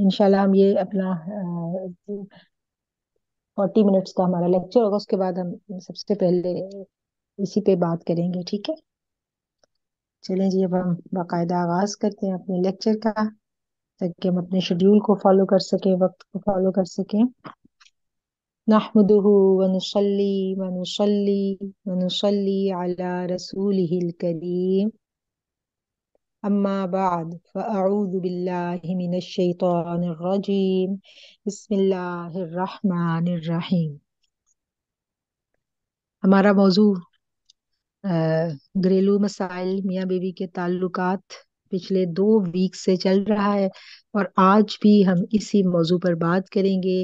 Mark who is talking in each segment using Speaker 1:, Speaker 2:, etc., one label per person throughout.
Speaker 1: इनशाला हम ये अपना फोर्टी मिनट्स का हमारा लेक्चर होगा उसके बाद हम सबसे पहले इसी पे बात करेंगे ठीक है चलें जी अब हम बाकायदा आगाज करते हैं अपने लेक्चर का ताकि हम अपने शेड्यूल को फॉलो कर सकें वक्त को फॉलो कर सकें نحمده ونصلي ونصلي ونصلي على رسوله الكريم أما بعد فأعوذ بالله من الشيطان الرجيم بسم الله الرحمन الرحيम हमारा मौजू घरेलू मसाइल मियाँ बीवी के ताल्लुकात पिछले दो वीक से चल रहा है और आज भी हम इसी मौजू पर बात करेंगे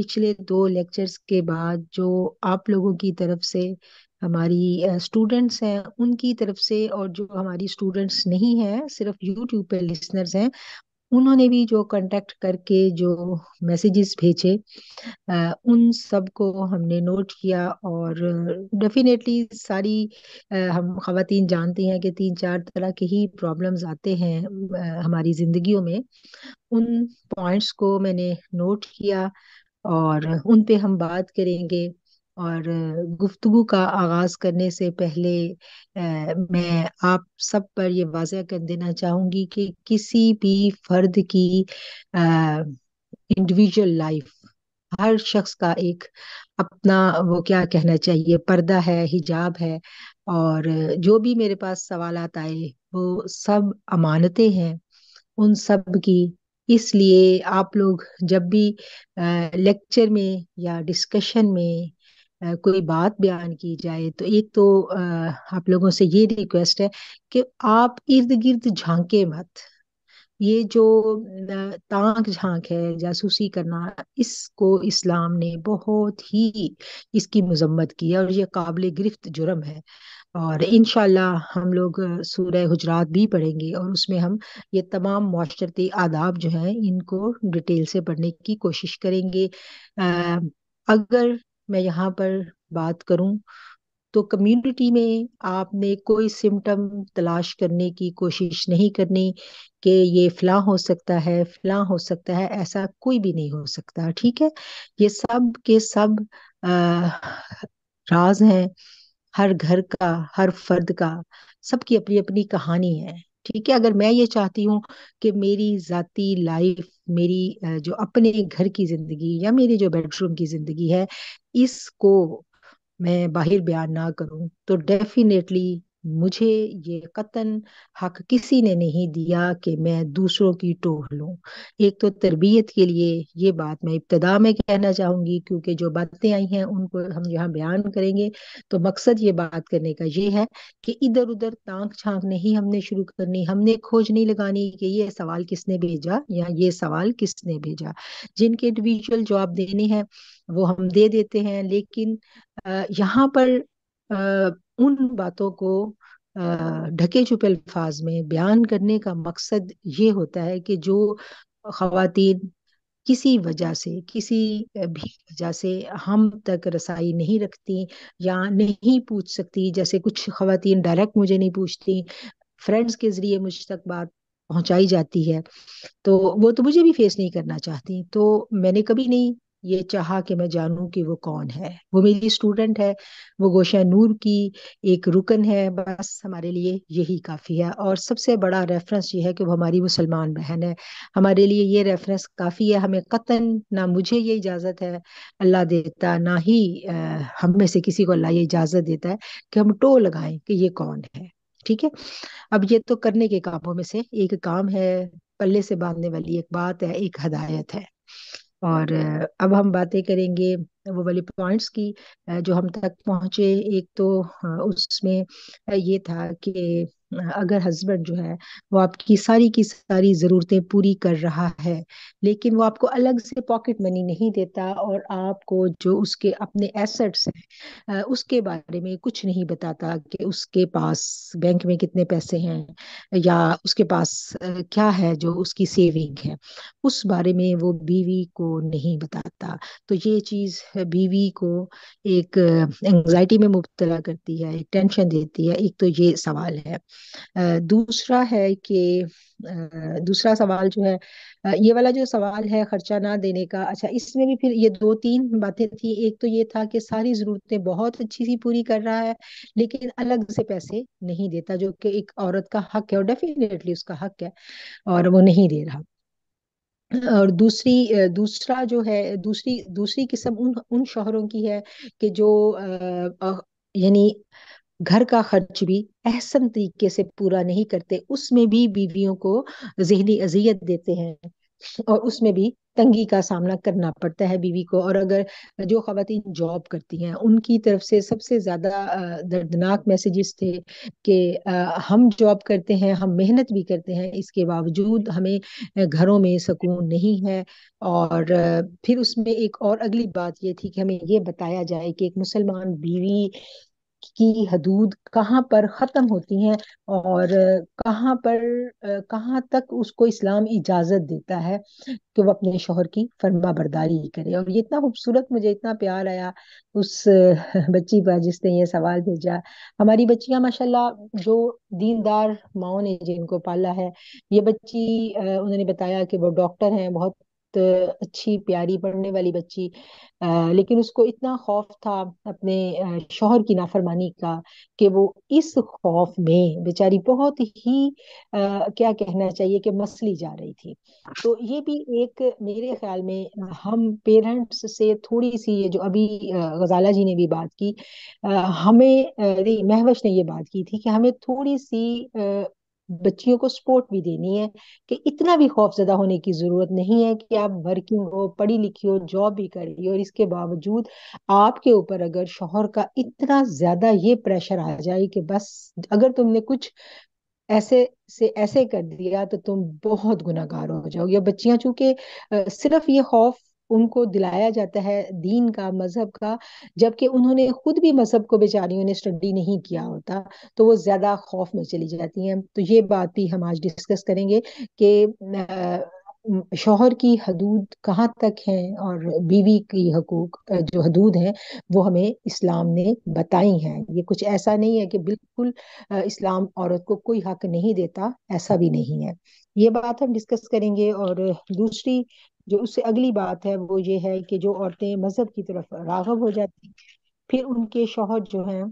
Speaker 1: पिछले दो लेक्चर्स के बाद जो आप लोगों की तरफ से हमारी स्टूडेंट्स हैं उनकी तरफ से और जो हमारी स्टूडेंट्स नहीं हैं सिर्फ यूट्यूब पे लिसनर्स हैं उन्होंने भी जो कांटेक्ट करके जो मैसेजेस भेजे उन सब को हमने नोट किया और डेफिनेटली सारी हम खातन जानती हैं कि तीन चार तरह के ही प्रॉब्लम्स आते हैं हमारी ज़िंदगियों में उन पॉइंट्स को मैंने नोट किया और उन पे हम बात करेंगे और गुफ्तगु का आगाज करने से पहले आ, मैं आप सब पर यह वाजह कर देना चाहूंगी कि किसी भी फर्द की इंडिविजुअल लाइफ हर शख्स का एक अपना वो क्या कहना चाहिए पर्दा है हिजाब है और जो भी मेरे पास सवाल आए वो सब अमानते हैं उन सब की इसलिए आप लोग जब भी लेक्चर में या डिस्कशन में कोई बात बयान की जाए तो एक तो आप लोगों से ये रिक्वेस्ट है कि आप इर्द गिर्द झांके मत ये जो तांक झांक है जासूसी करना इसको इस्लाम ने बहुत ही इसकी मजम्मत की है और ये काबिल गिरफ्त जुर्म है और इन हम लोग सूर्य हजरात भी पढ़ेंगे और उसमें हम ये तमाम माशरती आदाब जो हैं इनको डिटेल से पढ़ने की कोशिश करेंगे अगर मैं यहाँ पर बात करूं तो कम्युनिटी में आपने कोई सिम्टम तलाश करने की कोशिश नहीं करनी कि ये फला हो सकता है फला हो सकता है ऐसा कोई भी नहीं हो सकता ठीक है ये सब के सब आ, राज हैं हर घर का हर फर्द का सबकी अपनी अपनी कहानी है ठीक है अगर मैं ये चाहती हूँ कि मेरी जाती लाइफ मेरी जो अपने घर की जिंदगी या मेरी जो बेडरूम की जिंदगी है इसको मैं बाहर बयान ना करूं तो डेफिनेटली मुझे ये कतन हक किसी ने नहीं दिया कि मैं दूसरों की टोह लू एक तो तरबियत के लिए ये बात मैं इब्तदा में कहना चाहूंगी क्योंकि जो बातें आई हैं उनको हम यहाँ बयान करेंगे तो मकसद ये बात करने का ये है कि इधर उधर तांक छांक नहीं हमने शुरू करनी हमने खोज नहीं लगानी कि ये सवाल किसने भेजा या ये सवाल किसने भेजा जिनके इंडिविजुअल जवाब देने हैं वो हम दे देते हैं लेकिन यहाँ पर उन बातों को ढके छुपे अल्फाज में बयान करने का मकसद ये होता है कि जो खातन किसी वजह से किसी भी वजह से हम तक रसाई नहीं रखती या नहीं पूछ सकती जैसे कुछ खातन डायरेक्ट मुझे नहीं पूछती फ्रेंड्स के जरिए मुझ तक बात पहुंचाई जाती है तो वो तो मुझे भी फेस नहीं करना चाहती तो मैंने कभी नहीं ये चाह कि मैं जानूं कि वो कौन है वो मेरी स्टूडेंट है वो गोशा नूर की एक रुकन है बस हमारे लिए यही काफ़ी है और सबसे बड़ा रेफरेंस ये है कि वो हमारी मुसलमान बहन है हमारे लिए ये रेफरेंस काफ़ी है हमें कतन ना मुझे ये इजाज़त है अल्लाह देता ना ही हम में से किसी को अल्लाह ये इजाज़त देता है कि हम टो लगाएं कि ये कौन है ठीक है अब ये तो करने के कामों में से एक काम है पल्ले से बांधने वाली एक बात है एक हदायत है और अब हम बातें करेंगे वो वाले पॉइंट्स की जो हम तक पहुंचे एक तो उसमें ये था कि अगर हस्बैंड जो है वो आपकी सारी की सारी ज़रूरतें पूरी कर रहा है लेकिन वो आपको अलग से पॉकेट मनी नहीं देता और आपको जो उसके अपने एसेट्स हैं उसके बारे में कुछ नहीं बताता कि उसके पास बैंक में कितने पैसे हैं या उसके पास क्या है जो उसकी सेविंग है उस बारे में वो बीवी को नहीं बताता तो ये चीज़ बीवी को एक एंग्जाइटी में मुबतला करती है एक टेंशन देती है एक तो ये सवाल है दूसरा है कि दूसरा सवाल जो है ये वाला जो सवाल है खर्चा ना देने का अच्छा इसमें भी फिर ये दो तीन बातें थी एक तो ये था कि सारी जरूरतें बहुत अच्छी सी पूरी कर रहा है लेकिन अलग से पैसे नहीं देता जो कि एक औरत का हक है और डेफिनेटली उसका हक है और वो नहीं दे रहा और दूसरी दूसरा जो है दूसरी दूसरी किस्म उन उन शोहरों की है कि जो यानी घर का खर्च भी अहसन तरीके से पूरा नहीं करते उसमें भी बीवियों को जहनी अजियत देते हैं और उसमें भी तंगी का सामना करना पड़ता है बीवी को और अगर जो खातन जॉब करती हैं उनकी तरफ से सबसे ज़्यादा दर्दनाक मैसेजेस थे कि हम जॉब करते हैं हम मेहनत भी करते हैं इसके बावजूद हमें घरों में सुकून नहीं है और फिर उसमें एक और अगली बात ये थी कि हमें ये बताया जाए कि एक मुसलमान बीवी की हदूद कहाँ पर ख़त्म होती हैं और कहाँ पर कहाँ तक उसको इस्लाम इजाज़त देता है कि वो अपने शोहर की फर्मा बरदारी करे और ये इतना खूबसूरत मुझे इतना प्यार आया उस बच्ची पर जिसने ये सवाल भेजा हमारी बच्चियाँ माशाल्लाह जो दीनदार माओ ने जिनको पाला है ये बच्ची उन्होंने बताया कि वो डॉक्टर हैं बहुत अच्छी प्यारी पढ़ने वाली बच्ची आ, लेकिन उसको इतना खौफ था अपने शोहर की नाफरमानी का कि वो इस खौफ में बेचारी बहुत ही आ, क्या कहना चाहिए कि मसली जा रही थी तो ये भी एक मेरे ख्याल में हम पेरेंट्स से थोड़ी सी ये जो अभी गजाला जी ने भी बात की आ, हमें महवश ने ये बात की थी कि हमें थोड़ी सी बच्चियों को सपोर्ट भी देनी है कि इतना भी खौफ ज्यादा होने की जरूरत नहीं है कि आप वर्किंग हो पढ़ी लिखी हो जॉब भी कर रही हो और इसके बावजूद आपके ऊपर अगर शोहर का इतना ज्यादा ये प्रेशर आ जाए कि बस अगर तुमने कुछ ऐसे से ऐसे कर दिया तो तुम बहुत गुनागार हो जाओ या बच्चियां चूंकि सिर्फ ये खौफ उनको दिलाया जाता है दीन का मजहब का जबकि उन्होंने खुद भी मजहब को बेचारियों ने स्टडी नहीं किया होता तो वो ज्यादा खौफ में चली जाती हैं तो ये बात भी हम आज डिस्कस करेंगे कि शोहर की हदूद कहाँ तक है और बीवी की हकूक जो हदूद हैं वो हमें इस्लाम ने बताई हैं ये कुछ ऐसा नहीं है कि बिल्कुल इस्लाम औरत को कोई हक नहीं देता ऐसा भी नहीं है ये बात हम डिस्कस करेंगे और दूसरी जो उससे अगली बात है वो ये है कि जो औरतें मजहब की तरफ रागब हो जाती फिर उनके शोहर जो हैं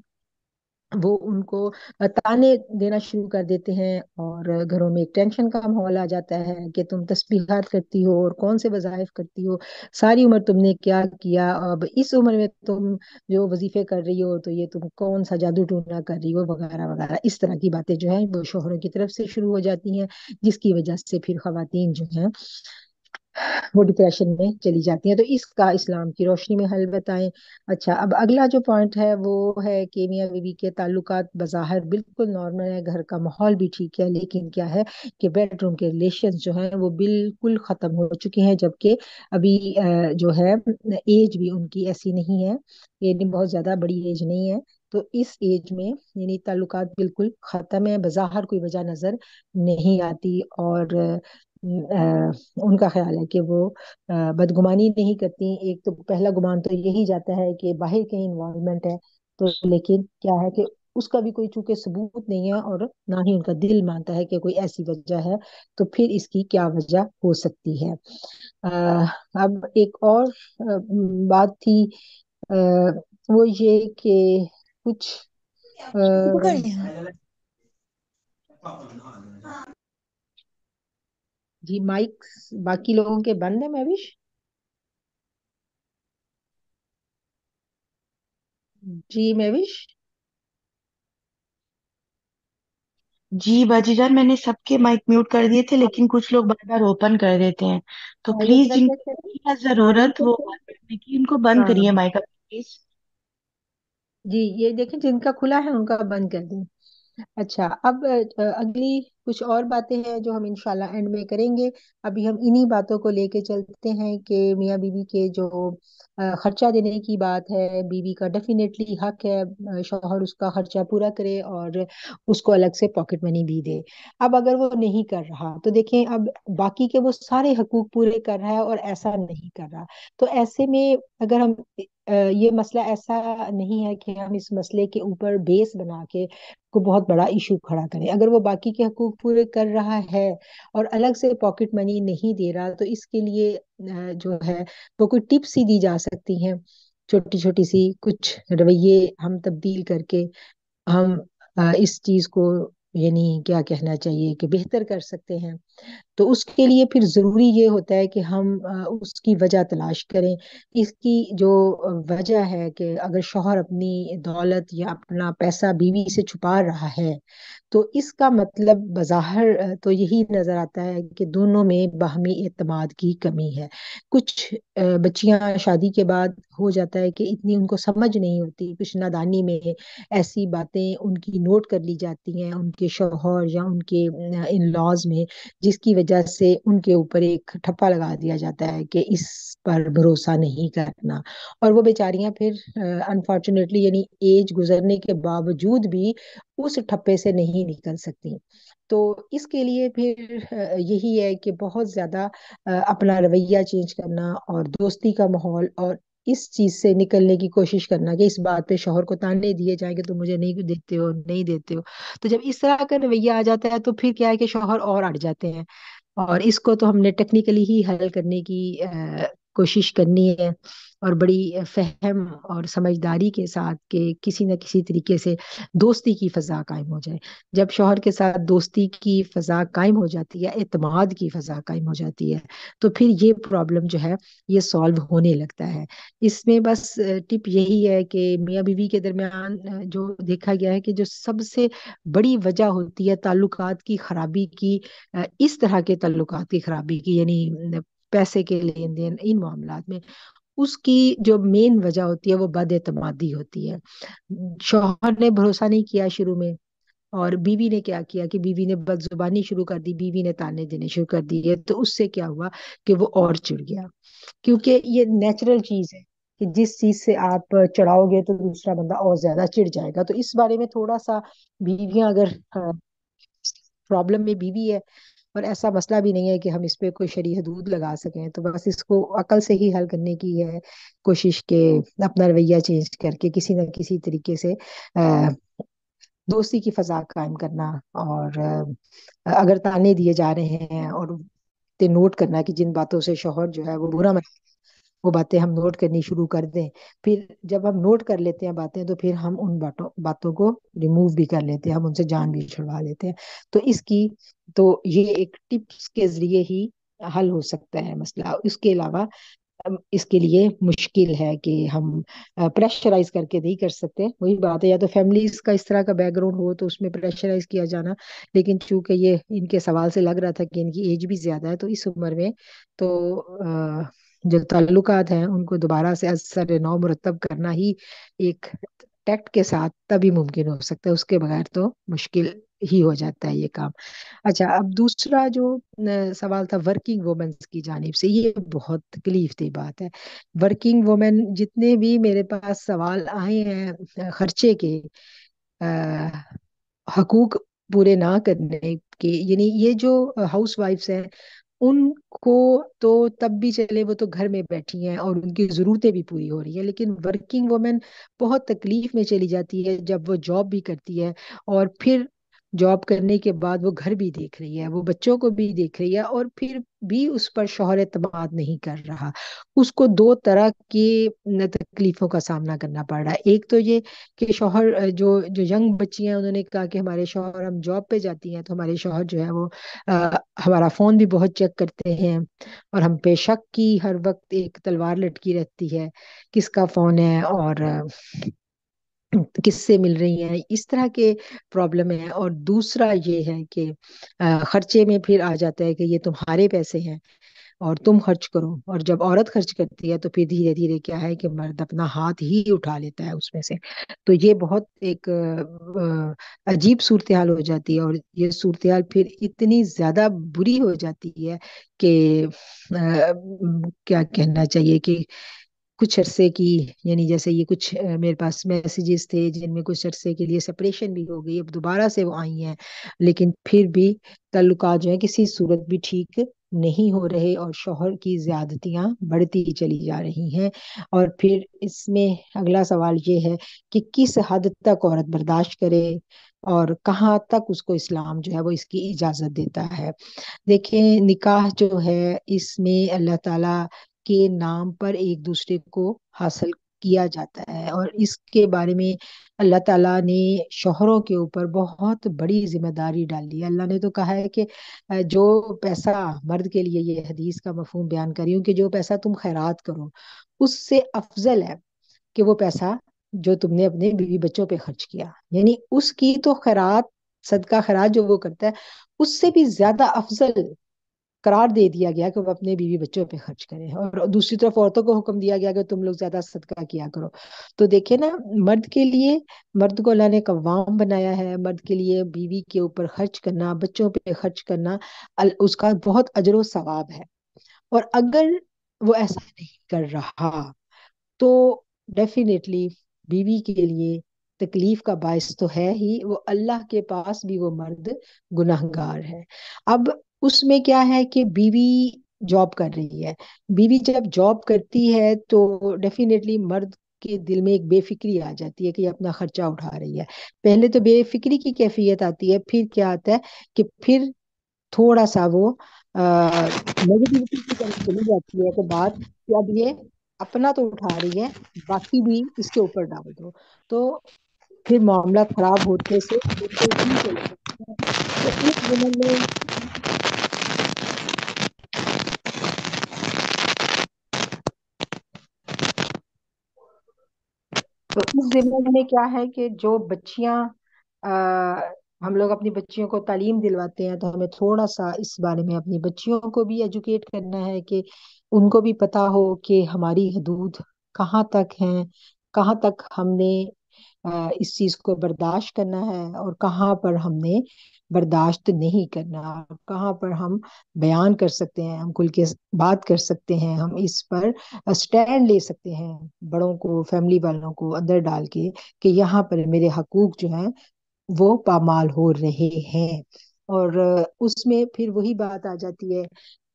Speaker 1: वो उनको ताने देना शुरू कर देते हैं और घरों में एक टेंशन का माहौल आ जाता है कि तुम तस्बीहात करती हो और कौन से वजायफ करती हो सारी उम्र तुमने क्या किया अब इस उम्र में तुम जो वजीफे कर रही हो तो ये तुम कौन सा जादू टूना कर रही हो वगैरह वगैरह इस तरह की बातें जो है वो शोहरों की तरफ से शुरू हो जाती हैं जिसकी वजह से फिर खातन जो है वो डिप्रेशन में चली जाती है तो इसका इस्लाम की रोशनी में हल बताएं अच्छा अब अगला जो पॉइंट है वो है कि मियाँ बीवी के ताल्लुक बाहर बिल्कुल नॉर्मल है घर का माहौल भी ठीक है लेकिन क्या है कि बेडरूम के रिलेशन जो हैं वो बिल्कुल ख़त्म हो चुके हैं जबकि अभी जो है एज भी उनकी ऐसी नहीं है यानी बहुत ज़्यादा बड़ी एज नहीं है तो इस एज में यानी ताल्लुकात बिल्कुल ख़त्म है बाहर कोई वजह नज़र नहीं आती और आ, उनका ख्याल है कि वो आ, बदगुमानी नहीं करती एक तो पहला गुमान तो यही जाता है कि बाहर कहीं इन्वॉल्वमेंट है तो लेकिन क्या है कि उसका भी कोई चूके सबूत नहीं है और ना ही उनका दिल मानता है कि कोई ऐसी वजह है तो फिर इसकी क्या वजह हो सकती है आ, अब एक और बात थी आ, वो ये कि कुछ आ, जी माइक्स बाकी लोगों के बंद है महविश जी महविश जी बाजी जान मैंने सबके माइक म्यूट कर दिए थे लेकिन कुछ लोग बार बार ओपन कर देते हैं तो प्लीज हाँ, जिनको तो जरूरत वो हाँ। इनको बंद करिए माइक हाँ। प्लीज जी ये देखें जिनका खुला है उनका बंद कर दें अच्छा अब अगली कुछ और बातें हैं जो हम इंशाल्लाह एंड में करेंगे अभी हम इन्हीं बातों को लेके चलते हैं कि मियाँ बीवी के जो खर्चा देने की बात है बीवी का डेफिनेटली हक है अ, शौहर उसका खर्चा पूरा करे और उसको अलग से पॉकेट मनी भी दे अब अगर वो नहीं कर रहा तो देखें अब बाकी के वो सारे हकूक पूरे कर रहा है और ऐसा नहीं कर रहा तो ऐसे में अगर हम ये मसला ऐसा नहीं है कि हम इस मसले के ऊपर बेस बना के को बहुत बड़ा इशू खड़ा करें अगर वो बाकी के हकूक पूरे कर रहा है और अलग से पॉकेट मनी नहीं दे रहा तो इसके लिए जो है वो तो कोई टिप्स ही दी जा सकती हैं छोटी छोटी सी कुछ रवैये हम तब्दील करके हम इस चीज को यानी क्या कहना चाहिए कि बेहतर कर सकते हैं तो उसके लिए फिर ज़रूरी ये होता है कि हम उसकी वजह तलाश करें। इसकी जो वजह है कि अगर शोहर अपनी दौलत या अपना पैसा बीवी से छुपा रहा है, तो इसका मतलब बाहर तो यही नज़र आता है कि दोनों में बाहमी एतमाद की कमी है। कुछ बच्चियां शादी के बाद हो जाता है कि इतनी उनको समझ नहीं होती, कुछ नादानी में ऐसी बातें उनकी नोट कर ली जाती हैं, उनके शोहर या उनके इन-लॉज़ में, जिसकी वजह वजह से उनके ऊपर एक ठप्पा लगा दिया जाता है कि इस पर भरोसा नहीं करना और वो बेचारियां फिर अनफॉर्चुनेटली यानी एज गुजरने के बावजूद भी उस ठप्पे से नहीं निकल सकती तो इसके लिए फिर यही है कि बहुत ज़्यादा अपना रवैया चेंज करना और दोस्ती का माहौल और इस चीज से निकलने की कोशिश करना कि इस बात पे शोहर को ताने दिए जाएंगे तो मुझे नहीं देते हो नहीं देते हो तो जब इस तरह का रवैया आ जाता है तो फिर क्या है कि शोहर और अड़ जाते हैं और इसको तो हमने टेक्निकली ही हल करने की कोशिश करनी है और बड़ी फहम और समझदारी के साथ के किसी न किसी तरीके से दोस्ती की फ़ज़ा कायम हो जाए जब शोहर के साथ दोस्ती की फ़ज़ा कायम हो जाती है अतमाद की फ़ज़ा कायम हो जाती है तो फिर ये प्रॉब्लम जो है ये सॉल्व होने लगता है इसमें बस टिप यही है कि मियाँ बीवी के दरमियान जो देखा गया है कि जो सबसे बड़ी वजह होती है ताल्लुक की ख़राबी की इस तरह के तल्लुक की ख़राबी की यानी पैसे के लेन देन इन मामला में उसकी जो मेन वजह होती है वो बदएतमादी होती है शोहर ने भरोसा नहीं किया शुरू में और बीवी ने क्या किया कि बीवी ने बदजुबानी शुरू कर दी बीवी ने ताने देने शुरू कर दिए तो उससे क्या हुआ कि वो और चिड़ गया क्योंकि ये नेचुरल चीज है कि जिस चीज से आप चढ़ाओगे तो दूसरा बंदा और ज्यादा चिड़ जाएगा तो इस बारे में थोड़ा सा बीवियां अगर प्रॉब्लम हाँ, में बीवी है और ऐसा मसला भी नहीं है कि हम इस पर कोई शरी हदूद लगा सकें तो बस इसको अकल से ही हल करने की है कोशिश के अपना रवैया चेंज करके किसी न किसी तरीके से दोस्ती की फजा कायम करना और अगर ताने दिए जा रहे हैं और नोट करना कि जिन बातों से शोहर जो है वो बुरा मना वो बातें हम नोट करनी शुरू कर दें फिर जब हम नोट कर लेते हैं बातें तो फिर हम उन बातों बातों को रिमूव भी कर लेते हैं हम उनसे जान भी छुड़वा लेते हैं तो इसकी तो ये एक टिप्स के जरिए ही हल हो सकता है मसला इसके अलावा इसके लिए मुश्किल है कि हम प्रेशराइज करके नहीं कर सकते वही बात है या तो फैमिलीज का इस तरह का बैकग्राउंड हो तो उसमें प्रेशराइज किया जाना लेकिन चूंकि ये इनके सवाल से लग रहा था कि इनकी एज भी ज्यादा है तो इस उम्र में तो आ, जो ताल्लुकात हैं उनको दोबारा से असर नौ मुरतब करना ही एक टैक्ट के साथ तभी मुमकिन हो सकता है उसके बगैर तो मुश्किल ही हो जाता है ये काम अच्छा अब दूसरा जो सवाल था वर्किंग वुमेन्स की जानब से ये बहुत तकलीफ दी बात है वर्किंग वुमेन जितने भी मेरे पास सवाल आए हैं खर्चे के अः हकूक पूरे ना करने के यानी ये जो हाउस वाइफ्स हैं उनको तो तब भी चले वो तो घर में बैठी हैं और उनकी ज़रूरतें भी पूरी हो रही है लेकिन वर्किंग वुमेन बहुत तकलीफ़ में चली जाती है जब वो जॉब भी करती है और फिर जॉब करने के बाद वो घर भी देख रही है वो बच्चों को भी देख रही है और फिर भी उस पर शोहर एतम नहीं कर रहा उसको दो तरह की तकलीफों का सामना करना पड़ रहा है एक तो ये कि शोहर जो जो यंग बच्ची हैं उन्होंने कहा कि हमारे शोहर हम जॉब पे जाती हैं तो हमारे शोहर जो है वो आ, हमारा फोन भी बहुत चेक करते हैं और हम पे शक की हर वक्त एक तलवार लटकी रहती है किसका फोन है और किससे मिल रही हैं इस तरह के प्रॉब्लम है और दूसरा ये है कि खर्चे में फिर आ जाता है कि ये तुम्हारे पैसे हैं और तुम खर्च करो और जब औरत खर्च करती है तो फिर धीरे धीरे क्या है कि मर्द अपना हाथ ही उठा लेता है उसमें से तो ये बहुत एक अजीब सूरत हाल हो जाती है और ये सूरत हाल फिर इतनी ज्यादा बुरी हो जाती है कि क्या कहना चाहिए कि कुछ अरसे की यानी जैसे ये कुछ मेरे पास मैसेजेस थे जिनमें कुछ अरसे के लिए सेपरेशन भी हो गई अब दोबारा से वो आई हैं लेकिन फिर भी तल्लुक जो है किसी सूरत भी ठीक नहीं हो रहे और शोहर की ज्यादतियां बढ़ती चली जा रही हैं और फिर इसमें अगला सवाल ये है कि किस हद तक औरत बर्दाश्त करे और कहाँ तक उसको इस्लाम जो है वो इसकी इजाज़त देता है देखें निकाह जो है इसमें अल्लाह ताला के नाम पर एक दूसरे को हासिल किया जाता है और इसके बारे में अल्लाह ताला ने शोहरों के ऊपर बहुत बड़ी जिम्मेदारी डाली है अल्लाह ने तो कहा है कि जो पैसा मर्द के लिए ये हदीस का मफहम बयान करी हूँ कि जो पैसा तुम खैरात करो उससे अफजल है कि वो पैसा जो तुमने अपने बीवी बच्चों पे खर्च किया यानी उसकी तो खैरात सदका खराज जो वो करता है उससे भी ज्यादा अफजल करार दे दिया गया कि वो अपने बीवी बच्चों पे खर्च करें और दूसरी तरफ औरतों को हुक्म दिया गया कि तुम लोग ज्यादा सदका किया करो तो देखिए ना मर्द के लिए मर्द को अल्लाह ने कवाम बनाया है मर्द के लिए बीवी के ऊपर खर्च करना बच्चों पे खर्च करना उसका बहुत अजर सवाब है और अगर वो ऐसा नहीं कर रहा तो डेफिनेटली बीवी के लिए तकलीफ का बायस तो है ही वो अल्लाह के पास भी वो मर्द गुनाहगार है अब उसमें क्या है कि बीवी जॉब कर रही है बीवी जब जॉब करती है तो डेफिनेटली मर्द के दिल में एक बेफिक्री आ जाती है कि अपना खर्चा उठा रही है पहले तो बेफिक्री की कैफियत आती है फिर क्या आता है कि फिर थोड़ा सा वो नेगेटिविटी की चली जाती है तो बात कि अब ये अपना तो उठा रही है बाकी भी इसके ऊपर डाल दो तो फिर मामला खराब होते से तो, तो, तो, तो, तो, तो, तो, तो इस जिम्मे में क्या है कि जो बच्चियां हम लोग अपनी बच्चियों को तालीम दिलवाते हैं तो हमें थोड़ा सा इस बारे में अपनी बच्चियों को भी एजुकेट करना है कि उनको भी पता हो कि हमारी हदूद कहाँ तक हैं कहाँ तक हमने इस चीज को बर्दाश्त करना है और कहाँ पर हमने बर्दाश्त नहीं करना कहाँ पर हम बयान कर सकते हैं हम खुल के बात कर सकते हैं हम इस पर स्टैंड ले सकते हैं बड़ों को फैमिली वालों को अंदर डाल के कि यहाँ पर मेरे हकूक जो हैं वो पामाल हो रहे हैं और उसमें फिर वही बात आ जाती है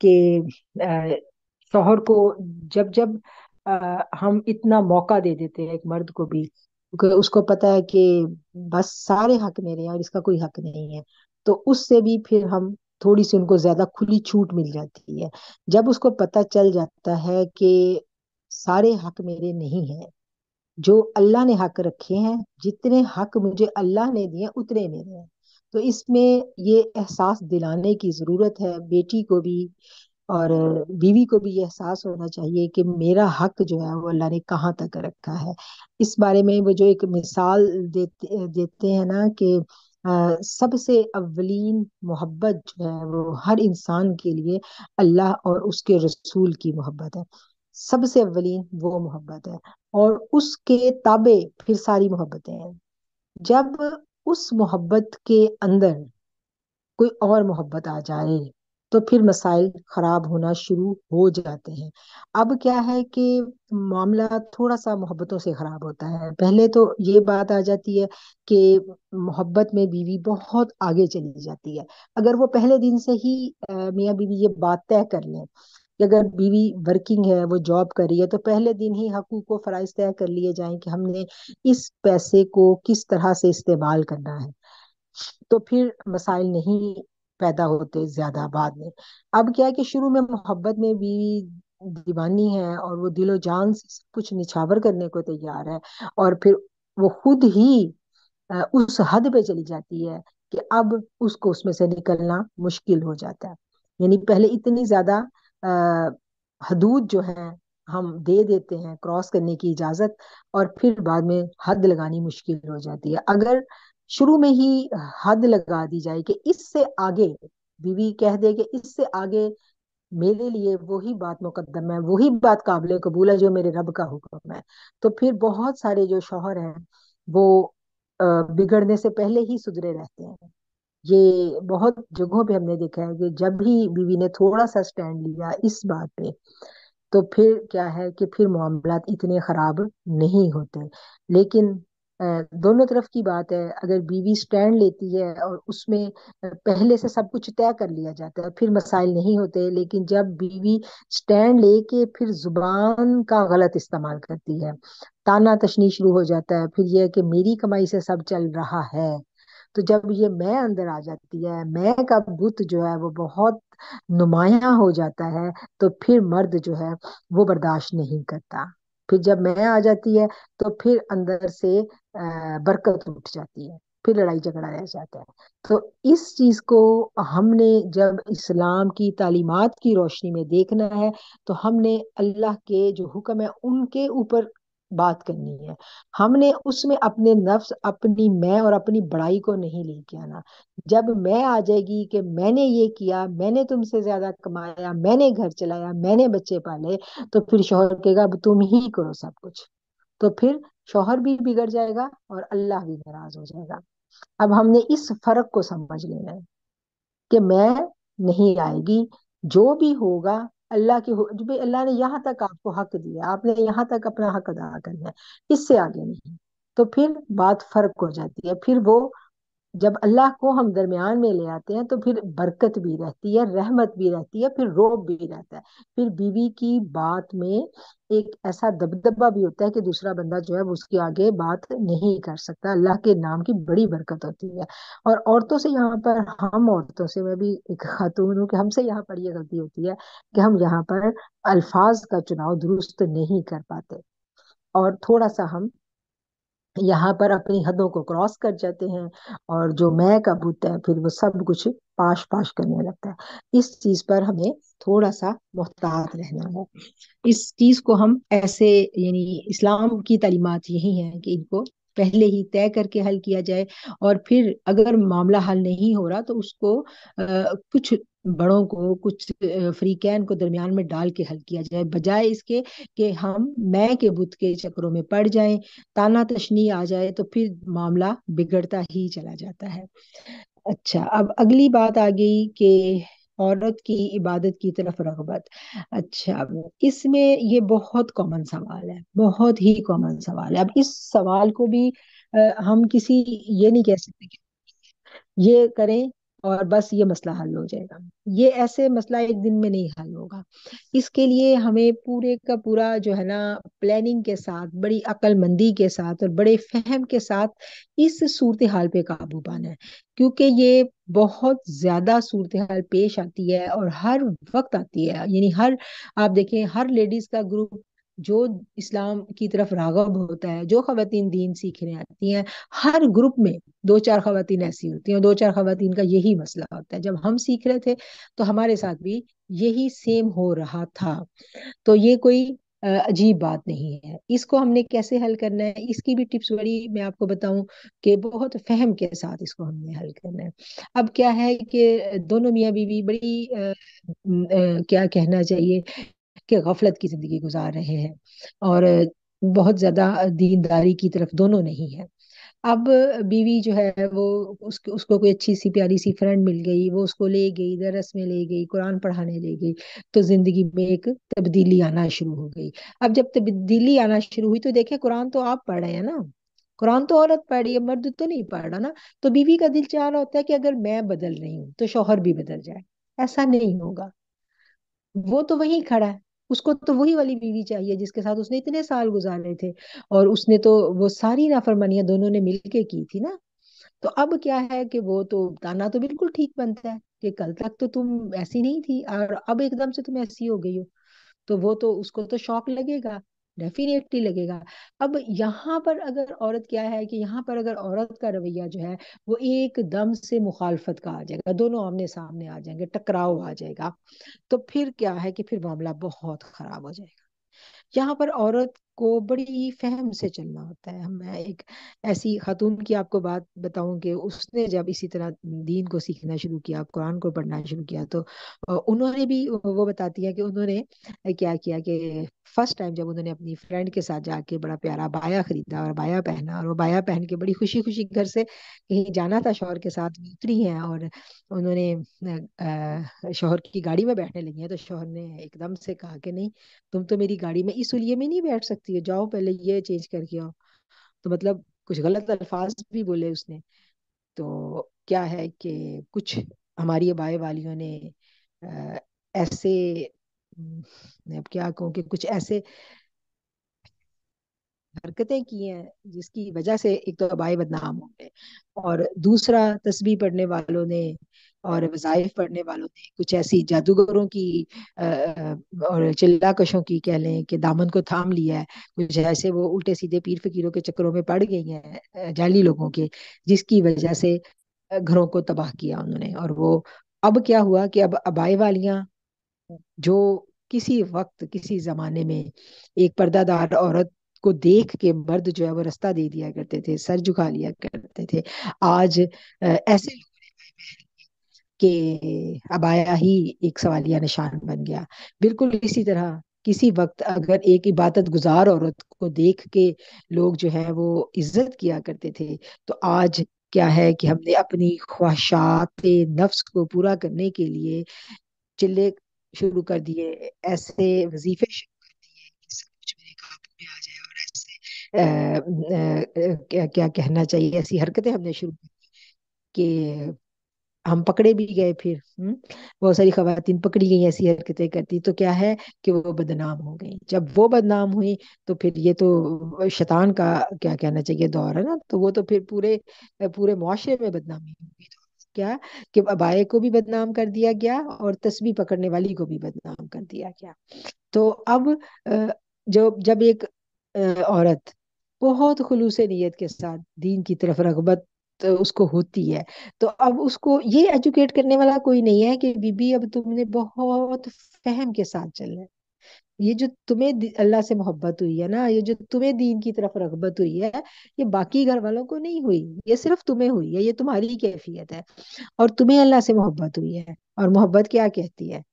Speaker 1: कि शोहर को जब जब आ, हम इतना मौका दे देते हैं एक मर्द को भी क्योंकि उसको पता है कि बस सारे हक मेरे हैं और इसका कोई हक नहीं है तो उससे भी फिर हम थोड़ी सी उनको ज्यादा खुली छूट मिल जाती है जब उसको पता चल जाता है कि सारे हक मेरे नहीं है जो अल्लाह ने हक रखे हैं जितने हक मुझे अल्लाह ने दिए उतने मेरे हैं तो इसमें ये एहसास दिलाने की जरूरत है बेटी को भी और बीवी को भी ये एहसास होना चाहिए कि मेरा हक जो है वो अल्लाह ने कहाँ तक रखा है इस बारे में वो जो एक मिसाल देते देते हैं ना कि सबसे अवलीन मोहब्बत जो है वो हर इंसान के लिए अल्लाह और उसके रसूल की मोहब्बत है सबसे अवलीन वो मोहब्बत है और उसके ताबे फिर सारी मोहब्बतें हैं जब उस मोहब्बत के अंदर कोई और मोहब्बत आ जाए तो फिर मसाइल खराब होना शुरू हो जाते हैं अब क्या है कि मामला थोड़ा सा मोहब्बतों से खराब होता है पहले तो ये बात आ जाती है कि मोहब्बत में बीवी बहुत आगे चली जाती है अगर वो पहले दिन से ही मियाँ बीवी ये बात तय कर लें कि अगर बीवी वर्किंग है वो जॉब कर रही है तो पहले दिन ही हकूक को फराइज तय कर लिए जाए कि हमने इस पैसे को किस तरह से इस्तेमाल करना है तो फिर मसाइल नहीं पैदा होते ज्यादा बाद में अब क्या है कि शुरू में मोहब्बत में बीवी दीवानी है और वो दिलो जान से कुछ निछावर करने को तैयार है और फिर वो खुद ही उस हद पे चली जाती है कि अब उसको उसमें से निकलना मुश्किल हो जाता है यानी पहले इतनी ज्यादा हदूद जो है हम दे देते हैं क्रॉस करने की इजाजत और फिर बाद में हद लगानी मुश्किल हो जाती है अगर शुरू में ही हद लगा दी जाए कि इससे आगे बीवी कह दे कि इससे आगे मेरे लिए वही बात मुकदम है वही बात काबिल कबूल है जो मेरे रब का हुक्म है तो फिर बहुत सारे जो शोहर हैं वो बिगड़ने से पहले ही सुधरे रहते हैं ये बहुत जगहों पे हमने देखा है कि जब भी बीवी ने थोड़ा सा स्टैंड लिया इस बात पे तो फिर क्या है कि फिर मामला इतने खराब नहीं होते लेकिन दोनों तरफ की बात है अगर बीवी स्टैंड लेती है और उसमें पहले से सब कुछ तय कर लिया जाता है फिर मसाइल नहीं होते लेकिन जब बीवी स्टैंड लेके फिर जुबान का गलत इस्तेमाल करती है ताना तशनी शुरू हो जाता है फिर यह कि मेरी कमाई से सब चल रहा है तो जब ये मैं अंदर आ जाती है मैं का बुत जो है वो बहुत नुमाया हो जाता है तो फिर मर्द जो है वो बर्दाश्त नहीं करता फिर जब मैं आ जाती है तो फिर अंदर से बरकत उठ जाती है फिर लड़ाई झगड़ा रह जाता है तो इस चीज को हमने जब इस्लाम की तालीमत की रोशनी में देखना है तो हमने अल्लाह के जो हुक्म है उनके ऊपर बात करनी है हमने उसमें अपने नफ्स अपनी मैं और अपनी बड़ाई को नहीं लेके आना जब मैं आ जाएगी कि मैंने ये किया मैंने तुमसे ज्यादा कमाया मैंने घर चलाया मैंने बच्चे पाले तो फिर शोहर कहेगा तुम ही करो सब कुछ तो फिर शोहर भी बिगड़ जाएगा और अल्लाह भी नाराज हो जाएगा अब हमने इस फर्क को समझ लेना है कि मैं नहीं आएगी जो भी होगा अल्लाह की जो भी अल्लाह ने यहाँ तक आपको हक दिया आपने यहाँ तक अपना हक अदा करना है इससे आगे नहीं तो फिर बात फर्क हो जाती है फिर वो जब अल्लाह को हम दरमियान में ले आते हैं तो फिर बरकत भी रहती है रहमत भी रहती है फिर रोब भी रहता है फिर बीवी की बात में एक ऐसा दबदबा भी होता है कि दूसरा बंदा जो है उसके आगे बात नहीं कर सकता अल्लाह के नाम की बड़ी बरकत होती है और औरतों से यहाँ पर हम औरतों से मैं भी एक खातून हूँ कि हमसे यहाँ पर यह गलती होती है कि हम यहाँ पर अल्फाज का चुनाव दुरुस्त नहीं कर पाते और थोड़ा सा हम यहाँ पर अपनी हदों को क्रॉस कर जाते हैं और जो मैं का बुत है फिर वो सब कुछ पाश पाश करने लगता है इस चीज पर हमें थोड़ा सा मोहतात रहना है इस चीज को हम ऐसे यानी इस्लाम की तलीमत यही है कि इनको पहले ही तय करके हल किया जाए और फिर अगर मामला हल नहीं हो रहा तो उसको आ, कुछ बड़ों को कुछ फ्री कैन को दरमियान में डाल के हल किया जाए बजाय इसके कि हम मैं के बुद्ध के चक्रों में पड़ जाएं ताना तशनी आ जाए तो फिर मामला बिगड़ता ही चला जाता है अच्छा अब अगली बात आ गई कि औरत की इबादत की तरफ रगबत अच्छा इसमें ये बहुत कॉमन सवाल है बहुत ही कॉमन सवाल है अब इस सवाल को भी आ, हम किसी ये नहीं कह सकते ये करें और बस ये मसला हल हो जाएगा ये ऐसे मसला एक दिन में नहीं हल होगा इसके लिए हमें पूरे का पूरा जो है ना प्लानिंग के साथ बड़ी अक्लमंदी के साथ और बड़े फहम के साथ इस सूरत हाल पे काबू पाना है क्योंकि ये बहुत ज्यादा सूरत हाल पेश आती है और हर वक्त आती है यानी हर आप देखें हर लेडीज का ग्रुप जो इस्लाम की तरफ रागब होता है जो खातन दीन सीखने आती हैं हर ग्रुप में दो चार खातन ऐसी होती हैं दो चार खातन का यही मसला होता है जब हम सीख रहे थे तो हमारे साथ भी यही सेम हो रहा था तो ये कोई अजीब बात नहीं है इसको हमने कैसे हल करना है इसकी भी टिप्स बड़ी मैं आपको बताऊं कि बहुत फहम के साथ इसको हमने हल करना है अब क्या है कि दोनों मियाँ बीवी बड़ी आ, आ, क्या कहना चाहिए कि गफलत की जिंदगी गुजार रहे हैं और बहुत ज्यादा दीनदारी की तरफ दोनों नहीं है अब बीवी जो है वो उसको उसको कोई अच्छी सी प्यारी सी फ्रेंड मिल गई वो उसको ले गई दरस में ले गई कुरान पढ़ाने ले गई तो जिंदगी में एक तब्दीली आना शुरू हो गई अब जब तब्दीली आना शुरू हुई तो देखे कुरान तो आप पढ़ रहे हैं ना कुरान तो औरत पढ़ रही है मर्द तो नहीं पढ़ रहा ना तो बीवी का दिल चाह रहा होता है कि अगर मैं बदल रही हूँ तो शोहर भी बदल जाए ऐसा नहीं होगा वो तो वही खड़ा है उसको तो वही वाली बीवी चाहिए जिसके साथ उसने इतने साल गुजारे थे और उसने तो वो सारी नाफरमानियां दोनों ने मिलके की थी ना तो अब क्या है कि वो तो ताना तो बिल्कुल ठीक बनता है कि कल तक तो तुम ऐसी नहीं थी और अब एकदम से तुम ऐसी हो गई हो तो वो तो उसको तो शौक लगेगा डेफिनेटली लगेगा अब यहाँ पर अगर औरत क्या है कि यहाँ पर अगर औरत का रवैया जो है वो एकदम से मुखालफत का आ जाएगा दोनों आमने सामने आ जाएंगे टकराव आ जाएगा तो फिर क्या है कि फिर मामला बहुत खराब हो जाएगा यहाँ पर औरत को बड़ी फहम से चलना होता है मैं एक ऐसी खातून की आपको बात बताऊं कि उसने जब इसी तरह दीन को सीखना शुरू किया कुरान को पढ़ना शुरू किया तो उन्होंने भी वो बताती है कि उन्होंने क्या किया कि फर्स्ट टाइम जब उन्होंने अपनी फ्रेंड के साथ जाके बड़ा प्यारा बाया खरीदा और बाया पहना और वो बाया पहन के बड़ी खुशी खुशी घर से कहीं जाना था शोहर के साथ उतरी हैं और उन्होंने शोहर की गाड़ी में बैठने लगी है तो शोहर ने एकदम से कहा कि नहीं तुम तो मेरी गाड़ी में इस उलिये में नहीं बैठ सकती हो जाओ पहले ये चेंज करके आओ तो मतलब कुछ गलत अल्फाज भी बोले उसने तो क्या है कि कुछ हमारी बाएं वालियों ने ऐसे मैं अब क्या कहूँ कि कुछ ऐसे हरकतें की हैं जिसकी वजह से एक तो अबाई बदनाम हो गए और दूसरा तस्वीर पढ़ने वालों ने और वजायफ पढ़ने वालों ने कुछ ऐसी जादूगरों की आ, और चिल्लाकशों की कह लें कि दामन को थाम लिया है कुछ ऐसे वो उल्टे सीधे पीर फकीरों के चक्करों में पड़ गई हैं जाली लोगों के जिसकी वजह से घरों को तबाह किया उन्होंने और वो अब क्या हुआ कि अब अबाई वालियाँ जो किसी वक्त किसी जमाने में एक पर्दादार औरत को देख के मर्द जो है वो रास्ता दे दिया करते थे सर झुका लिया करते थे आज ऐसे के अबाया ही एक सवालिया निशान बन गया बिल्कुल इसी तरह किसी वक्त अगर एक इबादत गुजार औरत को देख के लोग जो है वो इज्जत किया करते थे तो आज क्या है कि हमने अपनी ख्वाहिशात नफ्स को पूरा करने के लिए चिल्ले शुरू कर दिए ऐसे वजीफे शुरू कर दिए सब कुछ मेरे काबू में आ जाए और ऐसे क्या क्या कहना चाहिए ऐसी हरकतें हमने शुरू की कि हम पकड़े भी गए फिर हम्म, बहुत सारी खातन पकड़ी गई ऐसी हरकतें करती तो क्या है कि वो बदनाम हो गई जब वो बदनाम हुई तो फिर ये तो शैतान का क्या कहना चाहिए दौर है ना तो वो तो फिर पूरे पूरे मुआरे में बदनामी हो गई क्या कि अबाए को भी बदनाम कर दिया गया और तस्वीर पकड़ने वाली को भी बदनाम कर दिया गया तो अब जो जब एक औरत बहुत खलूस नीयत के साथ दीन की तरफ रगबत तो उसको होती है तो अब उसको ये एजुकेट करने वाला कोई नहीं है कि बीबी अब तुमने बहुत फहम के साथ चलना है ये जो तुम्हें अल्लाह से मोहब्बत हुई है ना ये जो तुम्हें दीन की तरफ रगबत हुई है ये बाकी घर वालों को नहीं हुई ये सिर्फ तुम्हें हुई है ये तुम्हारी कैफियत है और तुम्हें अल्लाह से मोहब्बत हुई है और मोहब्बत क्या कहती है